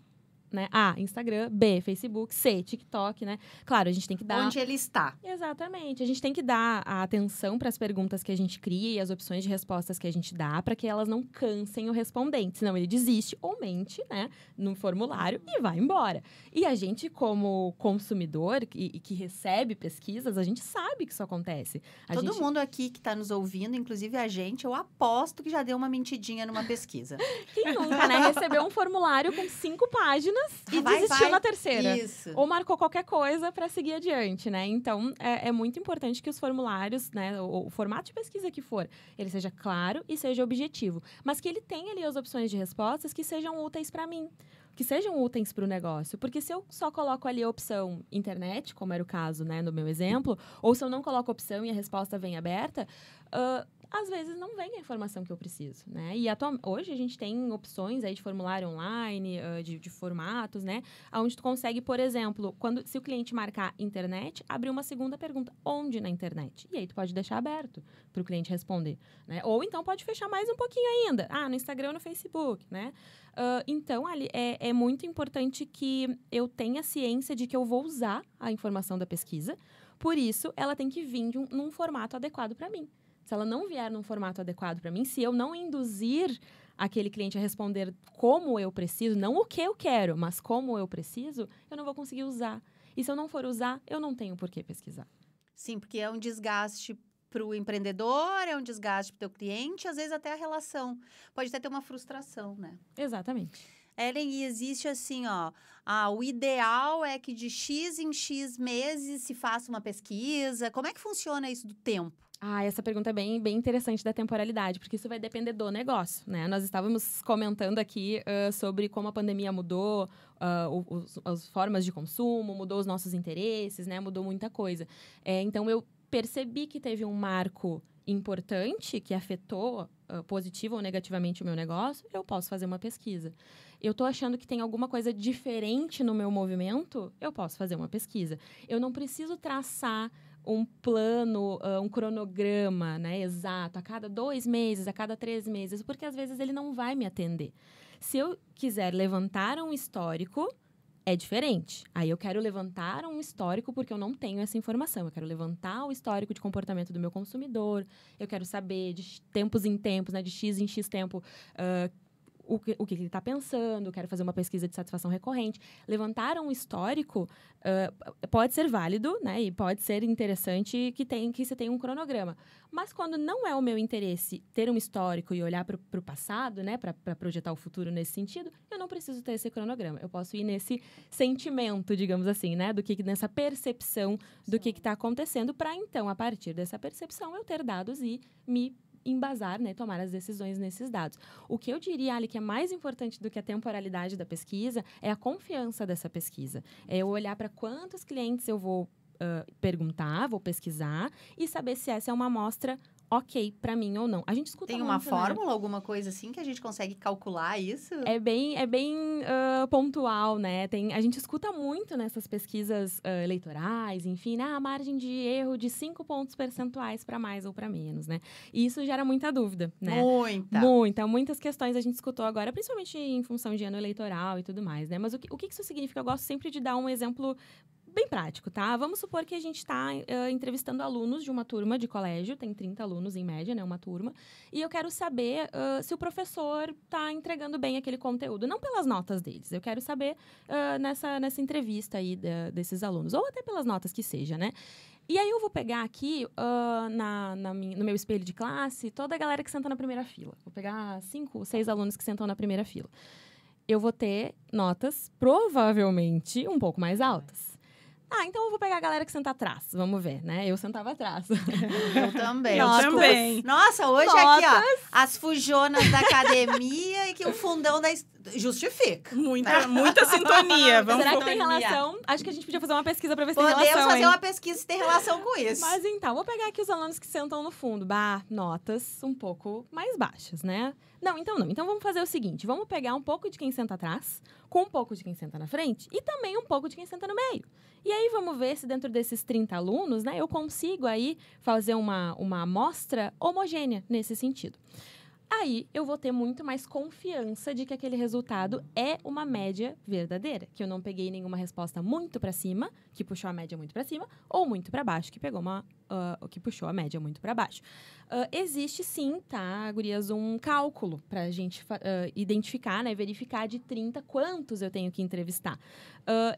né? A, Instagram, B, Facebook, C, TikTok, né? Claro, a gente tem que dar. Onde ele está. Exatamente. A gente tem que dar a atenção para as perguntas que a gente cria e as opções de respostas que a gente dá para que elas não cansem o respondente. Senão ele desiste ou mente, né? No formulário e vai embora. E a gente, como consumidor e, e que recebe pesquisas, a gente sabe que isso acontece. A Todo gente... mundo aqui que está nos ouvindo, inclusive a gente, eu aposto que já deu uma mentidinha numa pesquisa. Quem nunca, né? Recebeu um formulário com cinco páginas ah, e vai, desistiu vai. na terceira. Isso. Ou marcou qualquer coisa para seguir adiante, né? Então, é, é, muito importante que os formulários, né? O, o, formato de pesquisa que for, ele seja claro e seja objetivo. Mas que ele tenha ali as opções de respostas que sejam úteis para mim. Que sejam úteis para o negócio. Porque se eu só coloco ali a opção internet, como era o caso, né? No meu exemplo, ou se eu não coloco a opção e a resposta vem aberta... Uh, às vezes não vem a informação que eu preciso, né? E hoje a gente tem opções aí de formulário online, uh, de, de, formatos, né? Onde tu consegue, por exemplo, quando se o cliente marcar internet, abrir uma segunda pergunta, onde na internet? E aí tu pode deixar aberto para o cliente responder, né? Ou então pode fechar mais um pouquinho ainda, ah, no Instagram, no Facebook, né? Uh, então, ali é, é muito importante que eu tenha ciência de que eu vou usar a informação da pesquisa. Por isso, ela tem que vir um, num formato adequado para mim se ela não vier num formato adequado para mim, se eu não induzir aquele cliente a responder como eu preciso, não o que eu quero, mas como eu preciso, eu não vou conseguir usar. E se eu não for usar, eu não tenho por que pesquisar. Sim, porque é um desgaste para o empreendedor, é um desgaste para o teu cliente, às vezes até a relação. Pode até ter uma frustração, né? Exatamente. Ellen, e existe assim, ó, ah, o ideal é que de X em X meses se faça uma pesquisa. Como é que funciona isso do tempo? Ah, essa pergunta é bem, bem interessante da temporalidade, porque isso vai depender do negócio, né? Nós estávamos comentando aqui uh, sobre como a pandemia mudou uh, os, as formas de consumo, mudou os nossos interesses, né? Mudou muita coisa. É, então, eu percebi que teve um marco importante que afetou uh, positivo ou negativamente o meu negócio, eu posso fazer uma pesquisa. Eu estou achando que tem alguma coisa diferente no meu movimento, eu posso fazer uma pesquisa. Eu não preciso traçar um plano, uh, um cronograma né, exato, a cada dois meses, a cada três meses, porque às vezes ele não vai me atender. Se eu quiser levantar um histórico, é diferente. Aí eu quero levantar um histórico porque eu não tenho essa informação. Eu quero levantar o histórico de comportamento do meu consumidor. Eu quero saber de tempos em tempos, né, de x em x tempo, uh, o que, o que ele está pensando, quero fazer uma pesquisa de satisfação recorrente. Levantar um histórico uh, pode ser válido, né? E pode ser interessante que, tem, que você tenha um cronograma. Mas quando não é o meu interesse ter um histórico e olhar para o passado, né? Para projetar o futuro nesse sentido, eu não preciso ter esse cronograma. Eu posso ir nesse sentimento, digamos assim, né? Do que nessa percepção do que está acontecendo, para então, a partir dessa percepção, eu ter dados e me embasar, né, tomar as decisões nesses dados. O que eu diria, Ali, que é mais importante do que a temporalidade da pesquisa é a confiança dessa pesquisa. É eu olhar para quantos clientes eu vou Uh, perguntar, vou pesquisar e saber se essa é uma amostra ok para mim ou não. A gente escuta Tem uma muito, né? fórmula, né? alguma coisa assim que a gente consegue calcular isso? É bem, é bem uh, pontual, né? Tem, a gente escuta muito nessas pesquisas uh, eleitorais, enfim, né? ah, a margem de erro de cinco pontos percentuais para mais ou para menos, né? E isso gera muita dúvida, né? Muita. Muita, muitas questões a gente escutou agora, principalmente em função de ano eleitoral e tudo mais, né? Mas o que, o que isso significa? Eu gosto sempre de dar um exemplo bem prático, tá? Vamos supor que a gente está uh, eh, entrevistando alunos de uma turma de colégio, tem 30 alunos em média, né? Uma turma. E eu quero saber uh, se o professor está entregando bem aquele conteúdo. Não pelas notas deles, eu quero saber uh, nessa, nessa entrevista aí desses alunos, ou até pelas notas que seja, né? E aí eu vou pegar aqui uh, na, na minha, no meu espelho de classe toda a galera que senta na primeira fila. Vou pegar cinco, seis alunos que sentam na primeira fila. Eu vou ter notas provavelmente um pouco mais altas. Ah, então eu vou pegar a galera que senta atrás. Vamos ver, né? Eu sentava atrás. Eu também. Eu também. Nossa, hoje Notas. aqui, ó, as fujonas da academia e que o fundão da. Justifica. Muita, muita sintonia. Vamos Será que tem relação? Acho que a gente podia fazer uma pesquisa para ver se Podemos tem relação. Podemos fazer hein? uma pesquisa se tem relação com isso. Mas então, vou pegar aqui os alunos que sentam no fundo. Bah, notas um pouco mais baixas, né? Não, então não. Então vamos fazer o seguinte: vamos pegar um pouco de quem senta atrás, com um pouco de quem senta na frente e também um pouco de quem senta no meio. E aí vamos ver se dentro desses 30 alunos, né, eu consigo aí fazer uma, uma amostra homogênea nesse sentido. Aí eu vou ter muito mais confiança de que aquele resultado é uma média verdadeira, que eu não peguei nenhuma resposta muito para cima, que puxou a média muito para cima, ou muito para baixo, que pegou uma uh, o que puxou a média muito para baixo. Uh, existe sim, tá, gurias, um cálculo para a gente uh, identificar, né, verificar de 30 quantos eu tenho que entrevistar.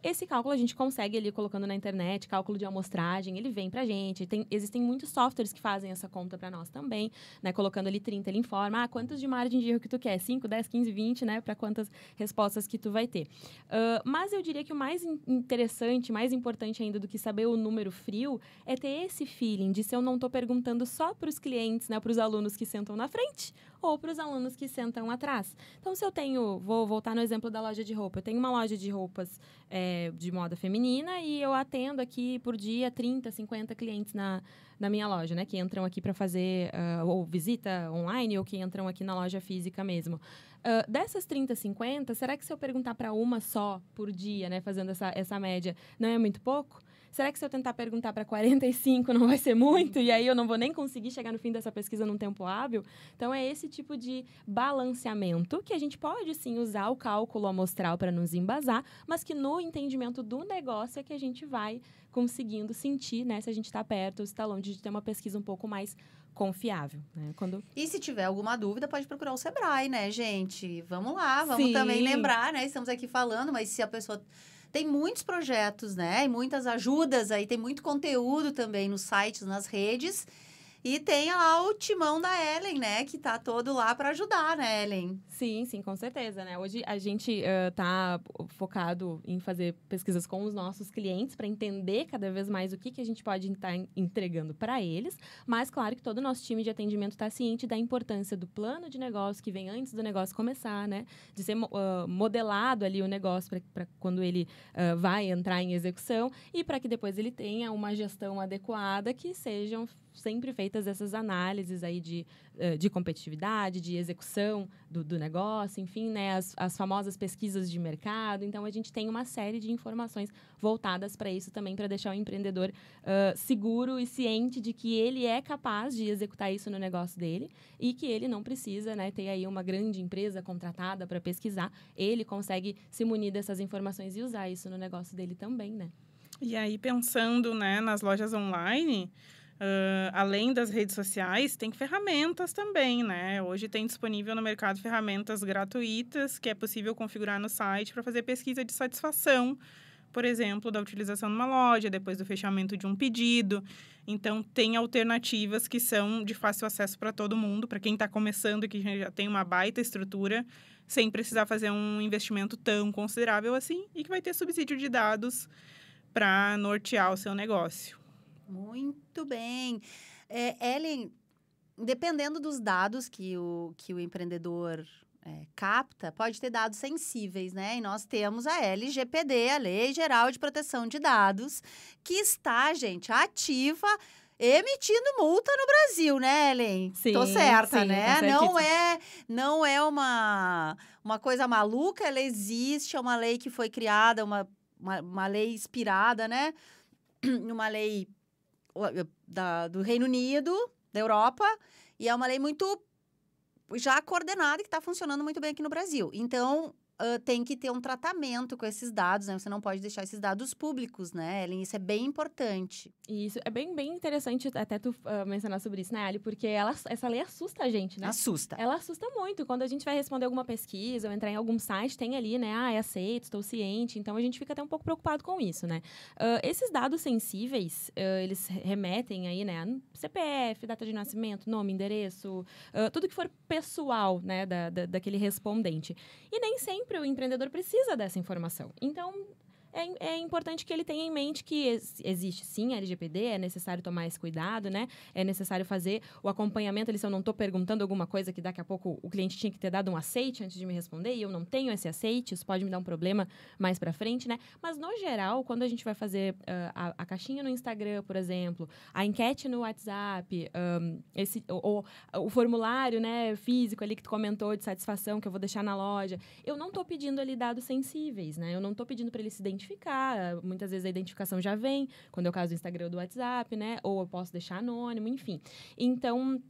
esse cálculo a gente consegue ali colocando na internet, cálculo de amostragem, ele vem para a gente. Tem, existem muitos softwares que fazem essa conta para nós também, né, colocando ali 30, ele informa, ah, quantos de margem de erro que tu quer? 5, 10, 15, 20, né, para quantas respostas que tu vai ter. mas eu diria que o mais interessante, mais importante ainda do que saber o número frio, é ter esse feeling de se eu não estou perguntando só para os clientes, né, para os alunos que sentam na frente ou para os alunos que sentam atrás. Então, se eu tenho, vou voltar no exemplo da loja de roupa, eu tenho uma loja de roupas é, de moda feminina e eu atendo aqui por dia 30, 50 clientes na, na minha loja, né, que entram aqui para fazer uh, ou visita online ou que entram aqui na loja física mesmo. Uh, dessas 30, 50, será que se eu perguntar para uma só por dia, né, fazendo essa, essa média, não é muito pouco? será que se eu tentar perguntar para 45 não vai ser muito? E aí eu não vou nem conseguir chegar no fim dessa pesquisa num tempo hábil? Então, é esse tipo de balanceamento que a gente pode sim usar o cálculo amostral para nos embasar, mas que no entendimento do negócio é que a gente vai conseguindo sentir né, se a gente está perto ou se está longe de ter uma pesquisa um pouco mais confiável. Né? Quando... E se tiver alguma dúvida, pode procurar o Sebrae, né, gente? Vamos lá, vamos Sim. também lembrar, né? Estamos aqui falando, mas se a pessoa tem muitos projetos, né? E muitas ajudas aí, tem muito conteúdo também nos sites, nas redes. E tem lá o timão da Ellen, né? Que tá todo lá para ajudar, né, Ellen? Sim, sim, com certeza, né? Hoje a gente uh, tá focado em fazer pesquisas com os nossos clientes para entender cada vez mais o que, que a gente pode estar tá entregando para eles. Mas, claro, que todo o nosso time de atendimento está ciente da importância do plano de negócio que vem antes do negócio começar, né? De ser uh, modelado ali o negócio para quando ele uh, vai entrar em execução e para que depois ele tenha uma gestão adequada que sejam sempre feitas essas análises aí de, eh, de competitividade, de execução do, do negócio, enfim, né, as, as, famosas pesquisas de mercado. Então, a gente tem uma série de informações voltadas para isso também, para deixar o empreendedor uh, seguro e ciente de que ele é capaz de executar isso no negócio dele e que ele não precisa né, ter aí uma grande empresa contratada para pesquisar. Ele consegue se munir dessas informações e usar isso no negócio dele também, né? E aí, pensando né, nas lojas online, Uh, além das redes sociais, tem ferramentas também, né? Hoje tem disponível no mercado ferramentas gratuitas que é possível configurar no site para fazer pesquisa de satisfação, por exemplo, da utilização de uma loja, depois do fechamento de um pedido. Então, tem alternativas que são de fácil acesso para todo mundo, para quem está começando, que já tem uma baita estrutura, sem precisar fazer um investimento tão considerável assim, e que vai ter subsídio de dados para nortear o seu negócio. Muito bem. É, Ellen, dependendo dos dados que o, que o empreendedor é, capta, pode ter dados sensíveis, né? E nós temos a LGPD, a Lei Geral de Proteção de Dados, que está, gente, ativa emitindo multa no Brasil, né, Ellen? Sim, Tô certa, sim, né? Tá não é, não é uma, uma coisa maluca, ela existe, é uma lei que foi criada, uma, uma, uma lei inspirada, né? Uma lei eh, da, do Reino Unido, da Europa, e é uma lei muito já coordenada e que está funcionando muito bem aqui no Brasil. Então, uh, tem que ter um tratamento com esses dados, né? Você não pode deixar esses dados públicos, né, Ellen? Isso é bem importante. Isso é bem, bem interessante até tu uh, mencionar sobre isso, né, Ali? Porque ela, essa lei assusta a gente, né? Assusta. Ela assusta muito. Quando a gente vai responder alguma pesquisa ou entrar em algum site, tem ali, né? Ah, é aceito, estou ciente. Então a gente fica até um pouco preocupado com isso, né? Uh, esses dados sensíveis, eles remetem aí, né? CPF, data de nascimento, nome, endereço, tudo que for pessoal, né, da, da, daquele respondente. E nem sempre próprio empreendedor precisa dessa informação. Então, é, é, importante que ele tenha em mente que existe sim a LGPD, é necessário tomar esse cuidado, né? É necessário fazer o acompanhamento. Ali, se eu não estou perguntando alguma coisa que daqui a pouco o cliente tinha que ter dado um aceite antes de me responder e eu não tenho esse aceite, isso pode me dar um problema mais para frente, né? Mas no geral, quando a gente vai fazer uh, a, a, caixinha no Instagram, por exemplo, a enquete no WhatsApp, um, esse, ou, ou, o formulário, né, físico ali que tu comentou de satisfação que eu vou deixar na loja, eu não estou pedindo ali dados sensíveis, né? Eu não estou pedindo para ele se identificar identificar. Muitas vezes a identificação já vem, quando é o caso do Instagram ou do WhatsApp, né? Ou eu posso deixar anônimo, enfim. Então.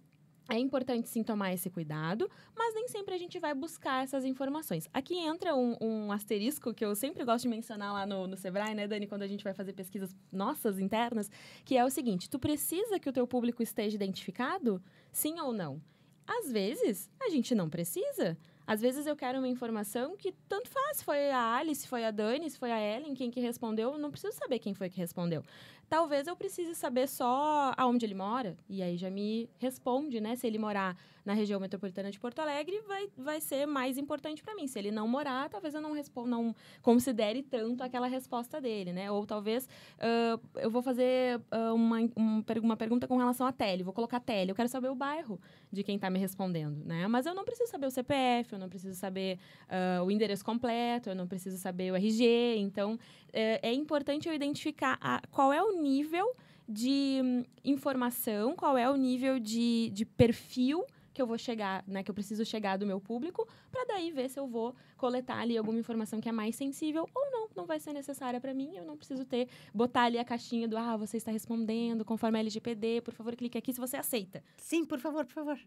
É importante sim tomar esse cuidado, mas nem sempre a gente vai buscar essas informações. Aqui entra um, um asterisco que eu sempre gosto de mencionar lá no, no, Sebrae, né, Dani, quando a gente vai fazer pesquisas nossas internas, que é o seguinte: tu precisa que o teu público esteja identificado, sim ou não? Às vezes, a gente não precisa. Às vezes eu quero uma informação que tanto faz, foi a Alice, foi a Dani, foi a Ellen, quem que respondeu, não preciso saber quem foi que respondeu. Talvez eu precise saber só aonde ele mora, e aí já me responde, né? Se ele morar na região metropolitana de Porto Alegre, vai, vai ser mais importante para mim. Se ele não morar, talvez eu não, não considere tanto aquela resposta dele, né? Ou talvez uh, eu vou fazer uh, uma, um, uma pergunta com relação à tele, vou colocar tele, eu quero saber o bairro de quem está me respondendo, né? Mas eu não preciso saber o CPF, eu não preciso saber uh, o endereço completo, eu não preciso saber o RG, então é, é importante eu identificar a, qual é o nível de hum, informação, qual é o nível de, de perfil que eu vou chegar, né, que eu preciso chegar do meu público, para daí ver se eu vou coletar ali alguma informação que é mais sensível ou não, não vai ser necessária para mim, eu não preciso ter botar ali a caixinha do ah, você está respondendo conforme a LGPD, por favor, clique aqui se você aceita. Sim, por favor, por favor.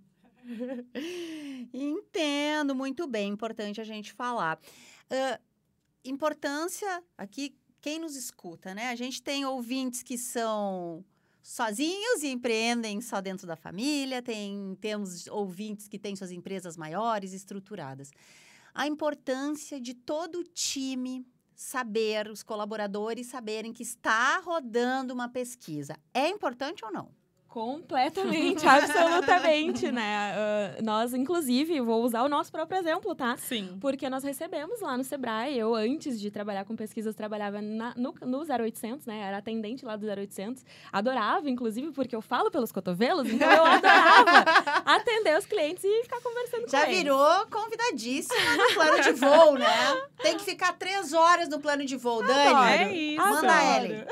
Entendo muito bem, importante a gente falar. Uh, importância aqui, quem nos escuta, né? A gente tem ouvintes que são sozinhos e empreendem só dentro da família, tem, temos ouvintes que têm suas empresas maiores, estruturadas. A importância de todo o time saber, os colaboradores saberem que está rodando uma pesquisa. É importante ou não? Completamente, absolutamente, né? Uh, nós, inclusive, vou usar o nosso próprio exemplo, tá? Sim. Porque nós recebemos lá no Sebrae, eu antes de trabalhar com pesquisas, trabalhava na, no, no 0800, né? Era atendente lá do 0800. Adorava, inclusive, porque eu falo pelos cotovelos, então eu adorava atender os clientes e ficar conversando Já com eles. Já virou convidadíssima no plano de voo, né? Tem que ficar três horas no plano de voo, Adoro. Dani. É isso. Manda Adoro. Ellen.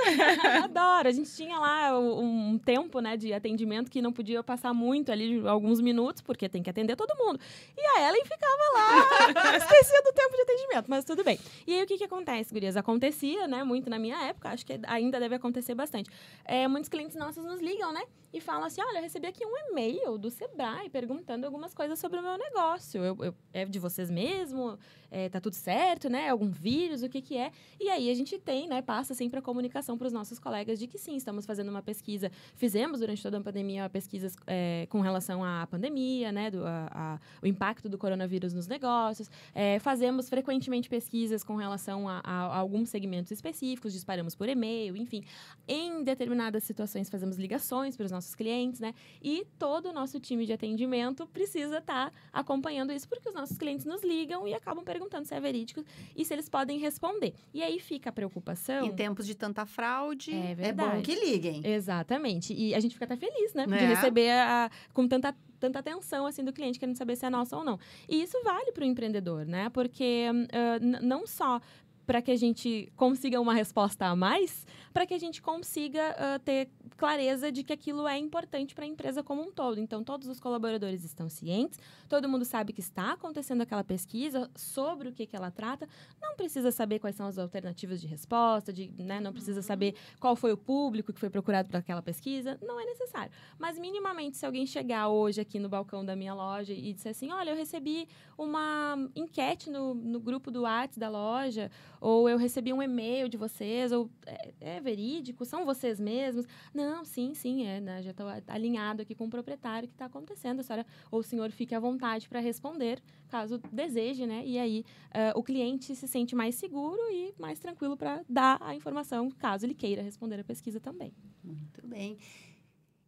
Adoro. A gente tinha lá um, um tempo, né, de atendimento que não podia passar muito ali, alguns minutos, porque tem que atender todo mundo. E a Ellen ficava lá, esquecia do tempo de atendimento, mas tudo bem. E aí o que, que acontece, gurias? Acontecia, né, muito na minha época, acho que ainda deve acontecer bastante. É, muitos clientes nossos nos ligam, né? e fala assim: olha, eu recebi aqui um e-mail do Sebrae perguntando algumas coisas sobre o meu negócio. Eu, eu, é de vocês mesmo? É, tá tudo certo, né? Algum vírus? O que que é? E aí a gente tem, né? Passa sempre assim, a comunicação para os nossos colegas de que sim, estamos fazendo uma pesquisa. Fizemos durante toda a pandemia pesquisas é, com relação à pandemia, né? Do, a, a, o impacto do coronavírus nos negócios. É, fazemos frequentemente pesquisas com relação a, a alguns segmentos específicos, disparamos por e-mail, enfim. Em determinadas situações fazemos ligações para os nossos nossos clientes, né? E todo o nosso time de atendimento precisa estar tá acompanhando isso, porque os nossos clientes nos ligam e acabam perguntando se é verídico e se eles podem responder. E aí fica a preocupação. Em tempos de tanta fraude, é, é bom que liguem. Exatamente. E a gente fica até feliz, né? De né? receber a, com tanta tanta atenção assim do cliente querendo saber se é nossa ou não. E isso vale para o empreendedor, né? Porque uh, não só para que a gente consiga uma resposta a mais, para que a gente consiga uh, ter clareza de que aquilo é importante para a empresa como um todo. Então, todos os colaboradores estão cientes, todo mundo sabe que está acontecendo aquela pesquisa, sobre o que, que ela trata, não precisa saber quais são as alternativas de resposta, de, né, não precisa uhum. saber qual foi o público que foi procurado para aquela pesquisa, não é necessário. Mas, minimamente, se alguém chegar hoje aqui no balcão da minha loja e disser assim, olha, eu recebi uma enquete no, no grupo do WhatsApp da loja, ou eu recebi um e-mail de vocês, ou é, é verídico? São vocês mesmos? Não, sim, sim, é, né? já estou alinhado aqui com o proprietário que está acontecendo. A senhora ou o senhor fique à vontade para responder, caso deseje, né? E aí uh, o cliente se sente mais seguro e mais tranquilo para dar a informação, caso ele queira responder a pesquisa também. Muito bem.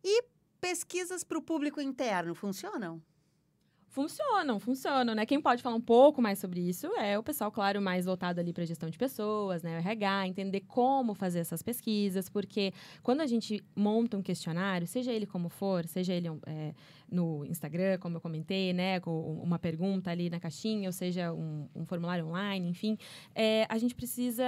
E pesquisas para o público interno funcionam? funcionam, funcionam, né? Quem pode falar um pouco mais sobre isso é o pessoal, claro, mais voltado ali para gestão de pessoas, né? O RH, entender como fazer essas pesquisas, porque quando a gente monta um questionário, seja ele como for, seja ele é, no Instagram, como eu comentei, né? Com uma pergunta ali na caixinha, ou seja, um, um formulário online, enfim, é, a gente precisa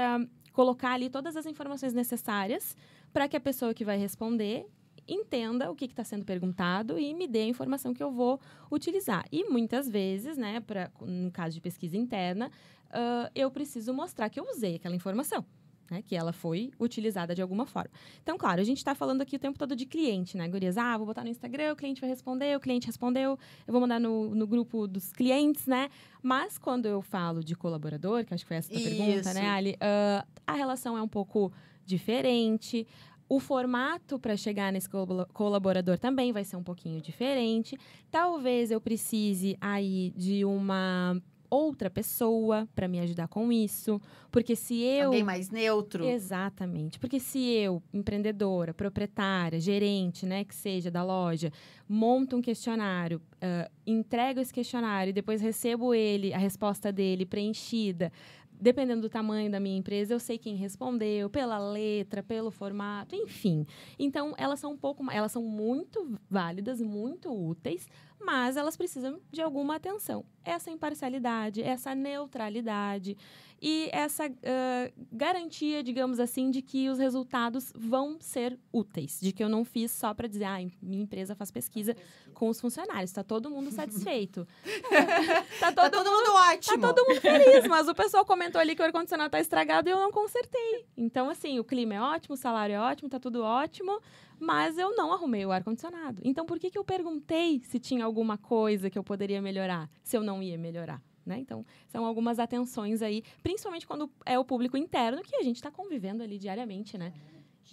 colocar ali todas as informações necessárias para que a pessoa que vai responder entenda o que está sendo perguntado e me dê a informação que eu vou utilizar. E muitas vezes, né, pra, no caso de pesquisa interna, uh, eu preciso mostrar que eu usei aquela informação. Né, que ela foi utilizada de alguma forma. Então, claro, a gente está falando aqui o tempo todo de cliente, né, gurias? Ah, vou botar no Instagram, o cliente vai responder, o cliente respondeu, eu vou mandar no, no grupo dos clientes, né? Mas quando eu falo de colaborador, que acho que foi essa a pergunta, né, Ali? Uh, a relação é um pouco diferente. O formato para chegar nesse colaborador também vai ser um pouquinho diferente. Talvez eu precise aí de uma outra pessoa para me ajudar com isso, porque se eu alguém mais neutro exatamente, porque se eu empreendedora, proprietária, gerente, né, que seja da loja, monto um questionário, uh, entrego esse questionário e depois recebo ele a resposta dele preenchida dependendo do tamanho da minha empresa, eu sei quem respondeu, pela letra, pelo formato, enfim. Então, elas são um pouco, elas são muito válidas, muito úteis, mas elas precisam de alguma atenção. Essa imparcialidade, essa neutralidade e essa uh, garantia, digamos assim, de que os resultados vão ser úteis, de que eu não fiz só para dizer, ah, minha empresa faz pesquisa, com os funcionários, está todo mundo satisfeito. está todo, tá todo mundo, mundo, tá ótimo. Está todo mundo feliz, mas o pessoal comentou ali que o ar-condicionado está estragado e eu não consertei. Então, assim, o clima é ótimo, o salário é ótimo, está tudo ótimo, mas eu não arrumei o ar-condicionado. Então, por que, que eu perguntei se tinha alguma coisa que eu poderia melhorar, se eu não ia melhorar? Né? Então, são algumas atenções aí, principalmente quando é o público interno que a gente está convivendo ali diariamente, né?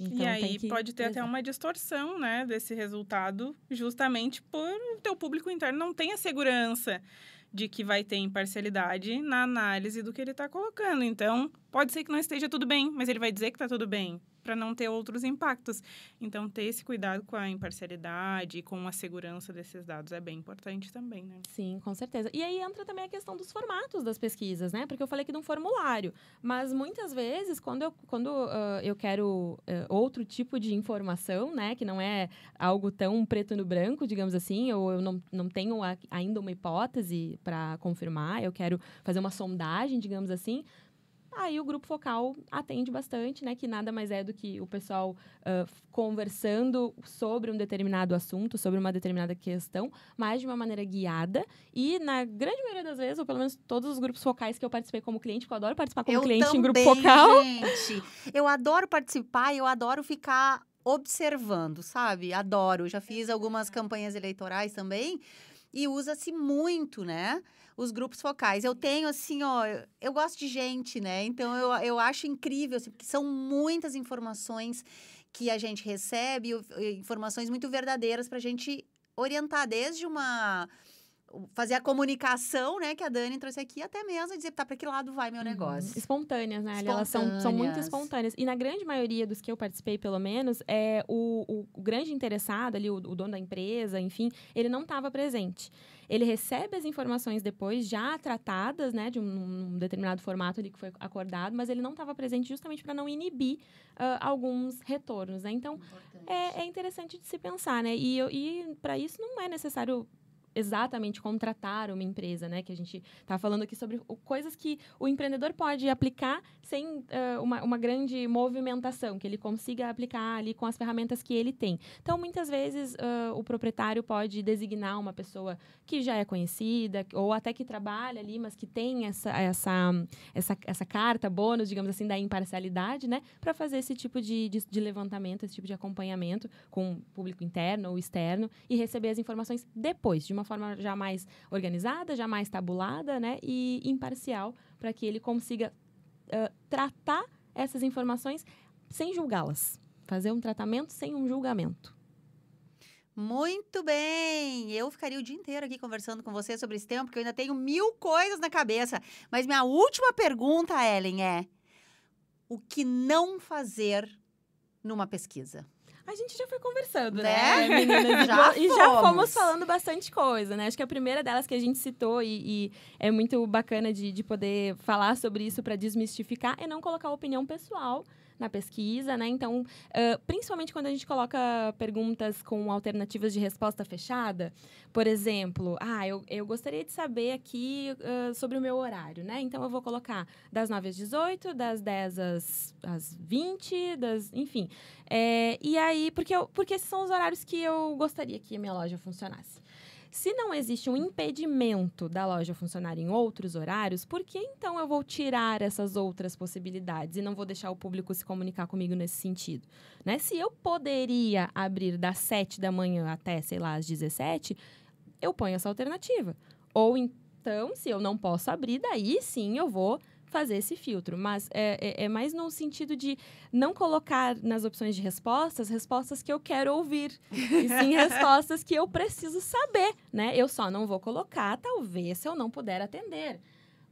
Então, e aí que... pode ter Exato. até uma distorção, né, desse resultado, justamente por o teu público interno não ter a segurança de que vai ter imparcialidade na análise do que ele está colocando. Então, pode ser que não esteja tudo bem, mas ele vai dizer que está tudo bem para não ter outros impactos. Então, ter esse cuidado com a imparcialidade e com a segurança desses dados é bem importante também, né? Sim, com certeza. E aí entra também a questão dos formatos das pesquisas, né? Porque eu falei aqui de um formulário, mas muitas vezes, quando eu, quando, uh, eu quero uh, outro tipo de informação, né? Que não é algo tão preto no branco, digamos assim, ou eu não, não tenho a, ainda uma hipótese para confirmar, eu quero fazer uma sondagem, digamos assim, Aí o grupo focal atende bastante, né? Que nada mais é do que o pessoal uh, conversando sobre um determinado assunto, sobre uma determinada questão, mas de uma maneira guiada. E na grande maioria das vezes, ou pelo menos todos os grupos focais que eu participei como cliente, que eu adoro participar como eu cliente também, em grupo focal. Gente, eu adoro participar, eu adoro ficar observando, sabe? Adoro. Já fiz algumas campanhas eleitorais também e usa-se muito, né? os grupos focais. Eu tenho, assim, ó, eu gosto de gente, né? Então eu, eu acho incrível, assim, porque são muitas informações que a gente recebe, informações muito verdadeiras para a gente orientar desde uma fazer a comunicação, né, que a Dani trouxe aqui, até mesmo dizer, tá, para que lado vai meu uhum. negócio? Uhum. Espontâneas, né? Espontâneas. Elas são, são muito espontâneas. E na grande maioria dos que eu participei, pelo menos, é o, o, o grande interessado ali, o, o, dono da empresa, enfim, ele não estava presente. Ele recebe as informações depois, já tratadas, né, de um, um determinado formato ali que foi acordado, mas ele não estava presente justamente para não inibir uh, alguns retornos, né? Então, é, é, interessante de se pensar, né? E, e para isso não é necessário exatamente contratar uma empresa, né? Que a gente está falando aqui sobre o, coisas que o empreendedor pode aplicar sem uh, uma, uma grande movimentação, que ele consiga aplicar ali com as ferramentas que ele tem. Então, muitas vezes, uh, o proprietário pode designar uma pessoa que já é conhecida, ou até que trabalha ali, mas que tem essa, essa, essa, essa carta, bônus, digamos assim, da imparcialidade, né? Para fazer esse tipo de, de, de levantamento, esse tipo de acompanhamento com público interno ou externo e receber as informações depois, de uma uma forma já mais organizada, já mais tabulada, né? E imparcial, para que ele consiga uh, tratar essas informações sem julgá-las. Fazer um tratamento sem um julgamento. Muito bem! Eu ficaria o dia inteiro aqui conversando com você sobre esse tema, porque eu ainda tenho mil coisas na cabeça. Mas minha última pergunta, Ellen, é: o que não fazer numa pesquisa? a gente já foi conversando, né? né? né meninas, já e fomos. já fomos falando bastante coisa, né? Acho que a primeira delas que a gente citou e, e é muito bacana de, de poder falar sobre isso para desmistificar é não colocar a opinião pessoal na pesquisa, né? Então, uh, principalmente quando a gente coloca perguntas com alternativas de resposta fechada, por exemplo, ah, eu, eu gostaria de saber aqui uh, sobre o meu horário, né? Então, eu vou colocar das 9 às 18, das 10 às, às 20, das, enfim. É, e aí, porque, eu, porque esses são os horários que eu gostaria que a minha loja funcionasse. Se não existe um impedimento da loja funcionar em outros horários, por que então eu vou tirar essas outras possibilidades e não vou deixar o público se comunicar comigo nesse sentido? Né? Se eu poderia abrir das 7 da manhã até, sei lá, às 17, eu ponho essa alternativa. Ou então, se eu não posso abrir, daí sim eu vou fazer esse filtro. Mas é, é, é mais no sentido de não colocar nas opções de respostas respostas que eu quero ouvir, e sim respostas que eu preciso saber, né? Eu só não vou colocar, talvez, se eu não puder atender.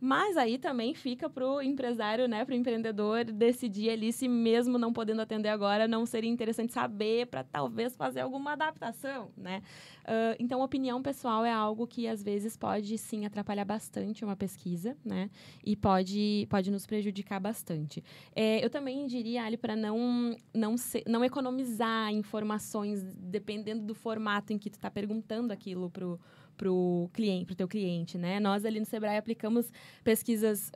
Mas aí também fica para o empresário, né, para o empreendedor decidir ali se mesmo não podendo atender agora, não seria interessante saber para talvez fazer alguma adaptação, né? Uh, então, opinião pessoal é algo que às vezes pode sim atrapalhar bastante uma pesquisa, né? E pode, pode nos prejudicar bastante. É, eu também diria, Ali, para não, não, ser, não economizar informações dependendo do formato em que tu está perguntando aquilo para o pro cliente, pro teu cliente, né? Nós ali no Sebrae aplicamos pesquisas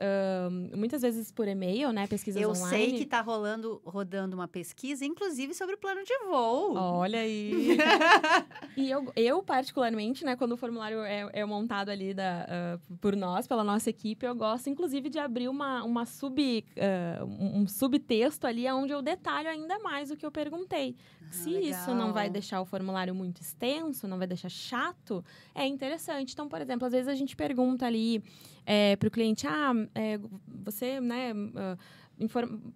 um, muitas vezes por e-mail, né? Pesquisas Eu online. Eu sei que está rolando, rodando uma pesquisa, inclusive sobre o plano de voo. Olha aí. e eu, eu, particularmente, né, quando o formulário é, é montado ali da, uh, por nós, pela nossa equipe, eu gosto, inclusive, de abrir uma, uma sub, uh, um subtexto ali onde eu detalho ainda mais o que eu perguntei. Ah, Se legal. isso não vai deixar o formulário muito extenso, não vai deixar chato, é interessante. Então, por exemplo, às vezes a gente pergunta ali é, para o cliente, ah, é, você, né? Ah,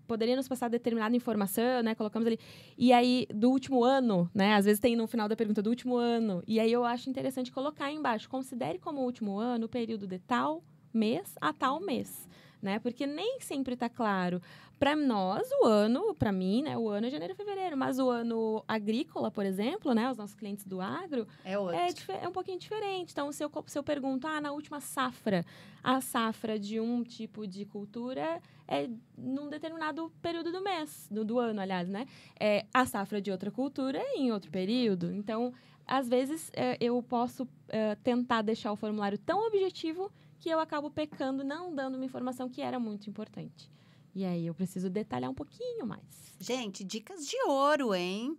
poderia nos passar determinada informação, né? Colocamos ali. E aí, do último ano, né? Às vezes tem no final da pergunta do último ano. E aí eu acho interessante colocar embaixo. Considere como último ano o período de tal mês a tal mês. Né? Porque nem sempre está claro. Para nós, o ano, para mim, né, o ano é janeiro e fevereiro, mas o ano agrícola, por exemplo, né, os nossos clientes do agro, é, é, é, um pouquinho diferente. Então, se eu, se eu pergunto, ah, na última safra, a safra de um tipo de cultura é num determinado período do mês, do, do ano, aliás, né? É, a safra de outra cultura é em outro período. Então, às vezes, é, eu posso é, tentar deixar o formulário tão objetivo que eu acabo pecando, não dando uma informação que era muito importante. E aí eu preciso detalhar um pouquinho mais. Gente, dicas de ouro, hein?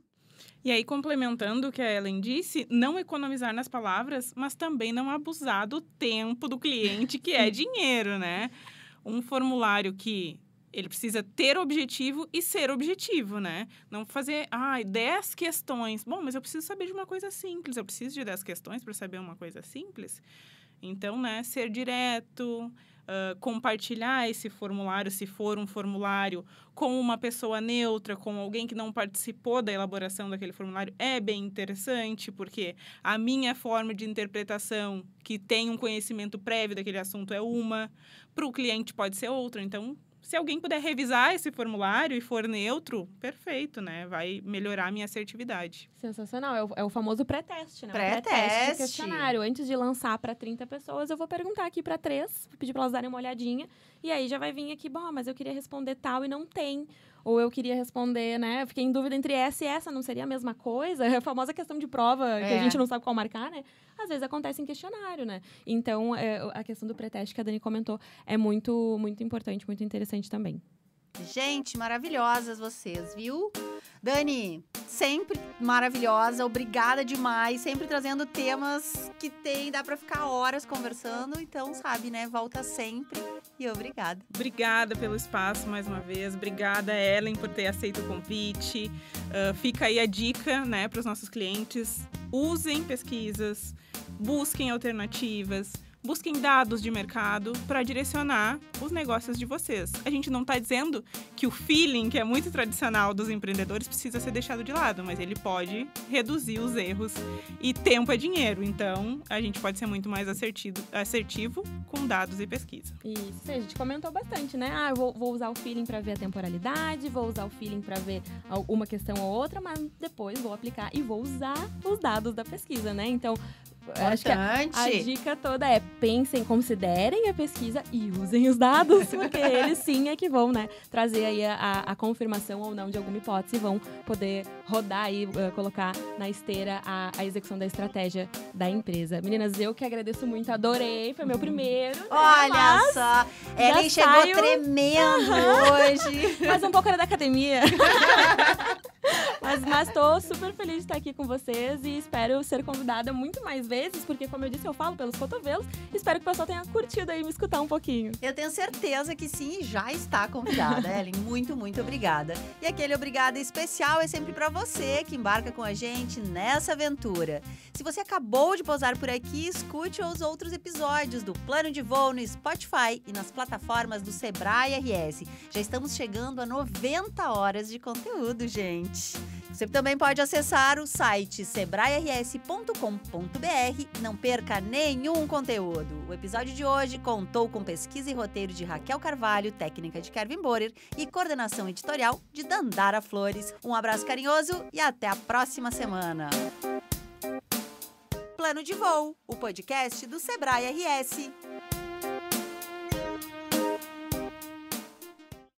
E aí, complementando o que a Ellen disse, não economizar nas palavras, mas também não abusar do tempo do cliente, que é dinheiro, né? Um formulário que ele precisa ter objetivo e ser objetivo, né? Não fazer, ai, ah, 10 questões. Bom, mas eu preciso saber de uma coisa simples, eu preciso de 10 questões para saber uma coisa simples. Então, né, ser direto, uh, compartilhar esse formulário, se for um formulário, com uma pessoa neutra, com alguém que não participou da elaboração daquele formulário, é bem interessante, porque a minha forma de interpretação, que tem um conhecimento prévio daquele assunto, é uma, para o cliente pode ser outra. Então, se alguém puder revisar esse formulário e for neutro, perfeito, né? Vai melhorar a minha assertividade. Sensacional. É o, é o famoso pré-teste, né? Pré-teste. Pré questionário. Antes de lançar para 30 pessoas, eu vou perguntar aqui para três, pedir para elas darem uma olhadinha. E aí já vai vir aqui, bom, mas eu queria responder tal e não tem. Ou eu queria responder, né? fiquei em dúvida entre essa e essa, não seria a mesma coisa? É a famosa questão de prova, é. que a é. gente não sabe qual marcar, né? Às vezes acontece em questionário, né? Então, é, a questão do preteste que a Dani comentou é muito, muito importante, muito interessante também. Gente, maravilhosas vocês, viu? Dani, sempre maravilhosa, obrigada demais, sempre trazendo temas que tem, dá para ficar horas conversando, então sabe, né? Volta sempre e obrigada. Obrigada pelo espaço mais uma vez, obrigada Ellen por ter aceito o convite. Uh, fica aí a dica, né, para os nossos clientes: usem pesquisas, busquem alternativas busquem dados de mercado para direcionar os negócios de vocês. A gente não está dizendo que o feeling, que é muito tradicional dos empreendedores, precisa ser deixado de lado, mas ele pode reduzir os erros. E tempo é dinheiro, então a gente pode ser muito mais assertivo, assertivo com dados e pesquisa. Isso, a gente comentou bastante, né? Ah, vou, vou usar o feeling para ver a temporalidade, vou usar o feeling para ver uma questão ou outra, mas depois vou aplicar e vou usar os dados da pesquisa, né? Então, Acho que a, a, dica toda é pensem, considerem a pesquisa e usem os dados, porque eles sim é que vão, né, trazer aí a, a confirmação ou não de alguma hipótese e vão poder rodar e uh, colocar na esteira a, a, execução da estratégia da empresa. Meninas, eu que agradeço muito, adorei, foi meu primeiro. Né, Olha só, ele chegou saio... tremendo hoje. Mas um pouco era da academia. mas, estou super feliz de estar aqui com vocês e espero ser convidada muito mais vezes, porque, como eu disse, eu falo pelos cotovelos. Espero que o pessoal tenha curtido aí me escutar um pouquinho. Eu tenho certeza que sim, já está convidada, Ellen. Muito, muito obrigada. E aquele obrigada especial é sempre para você que embarca com a gente nessa aventura. Se você acabou de pousar por aqui, escute os outros episódios do Plano de Voo no Spotify e nas plataformas do Sebrae RS. Já estamos chegando a 90 horas de conteúdo, gente. Você também pode acessar o site sebrae-rs.com.br e não perca nenhum conteúdo. O episódio de hoje contou com pesquisa e roteiro de Raquel Carvalho, técnica de Kevin Borer e coordenação editorial de Dandara Flores. Um abraço carinhoso e até a próxima semana. Plano de Voo, o podcast do Sebrae RS.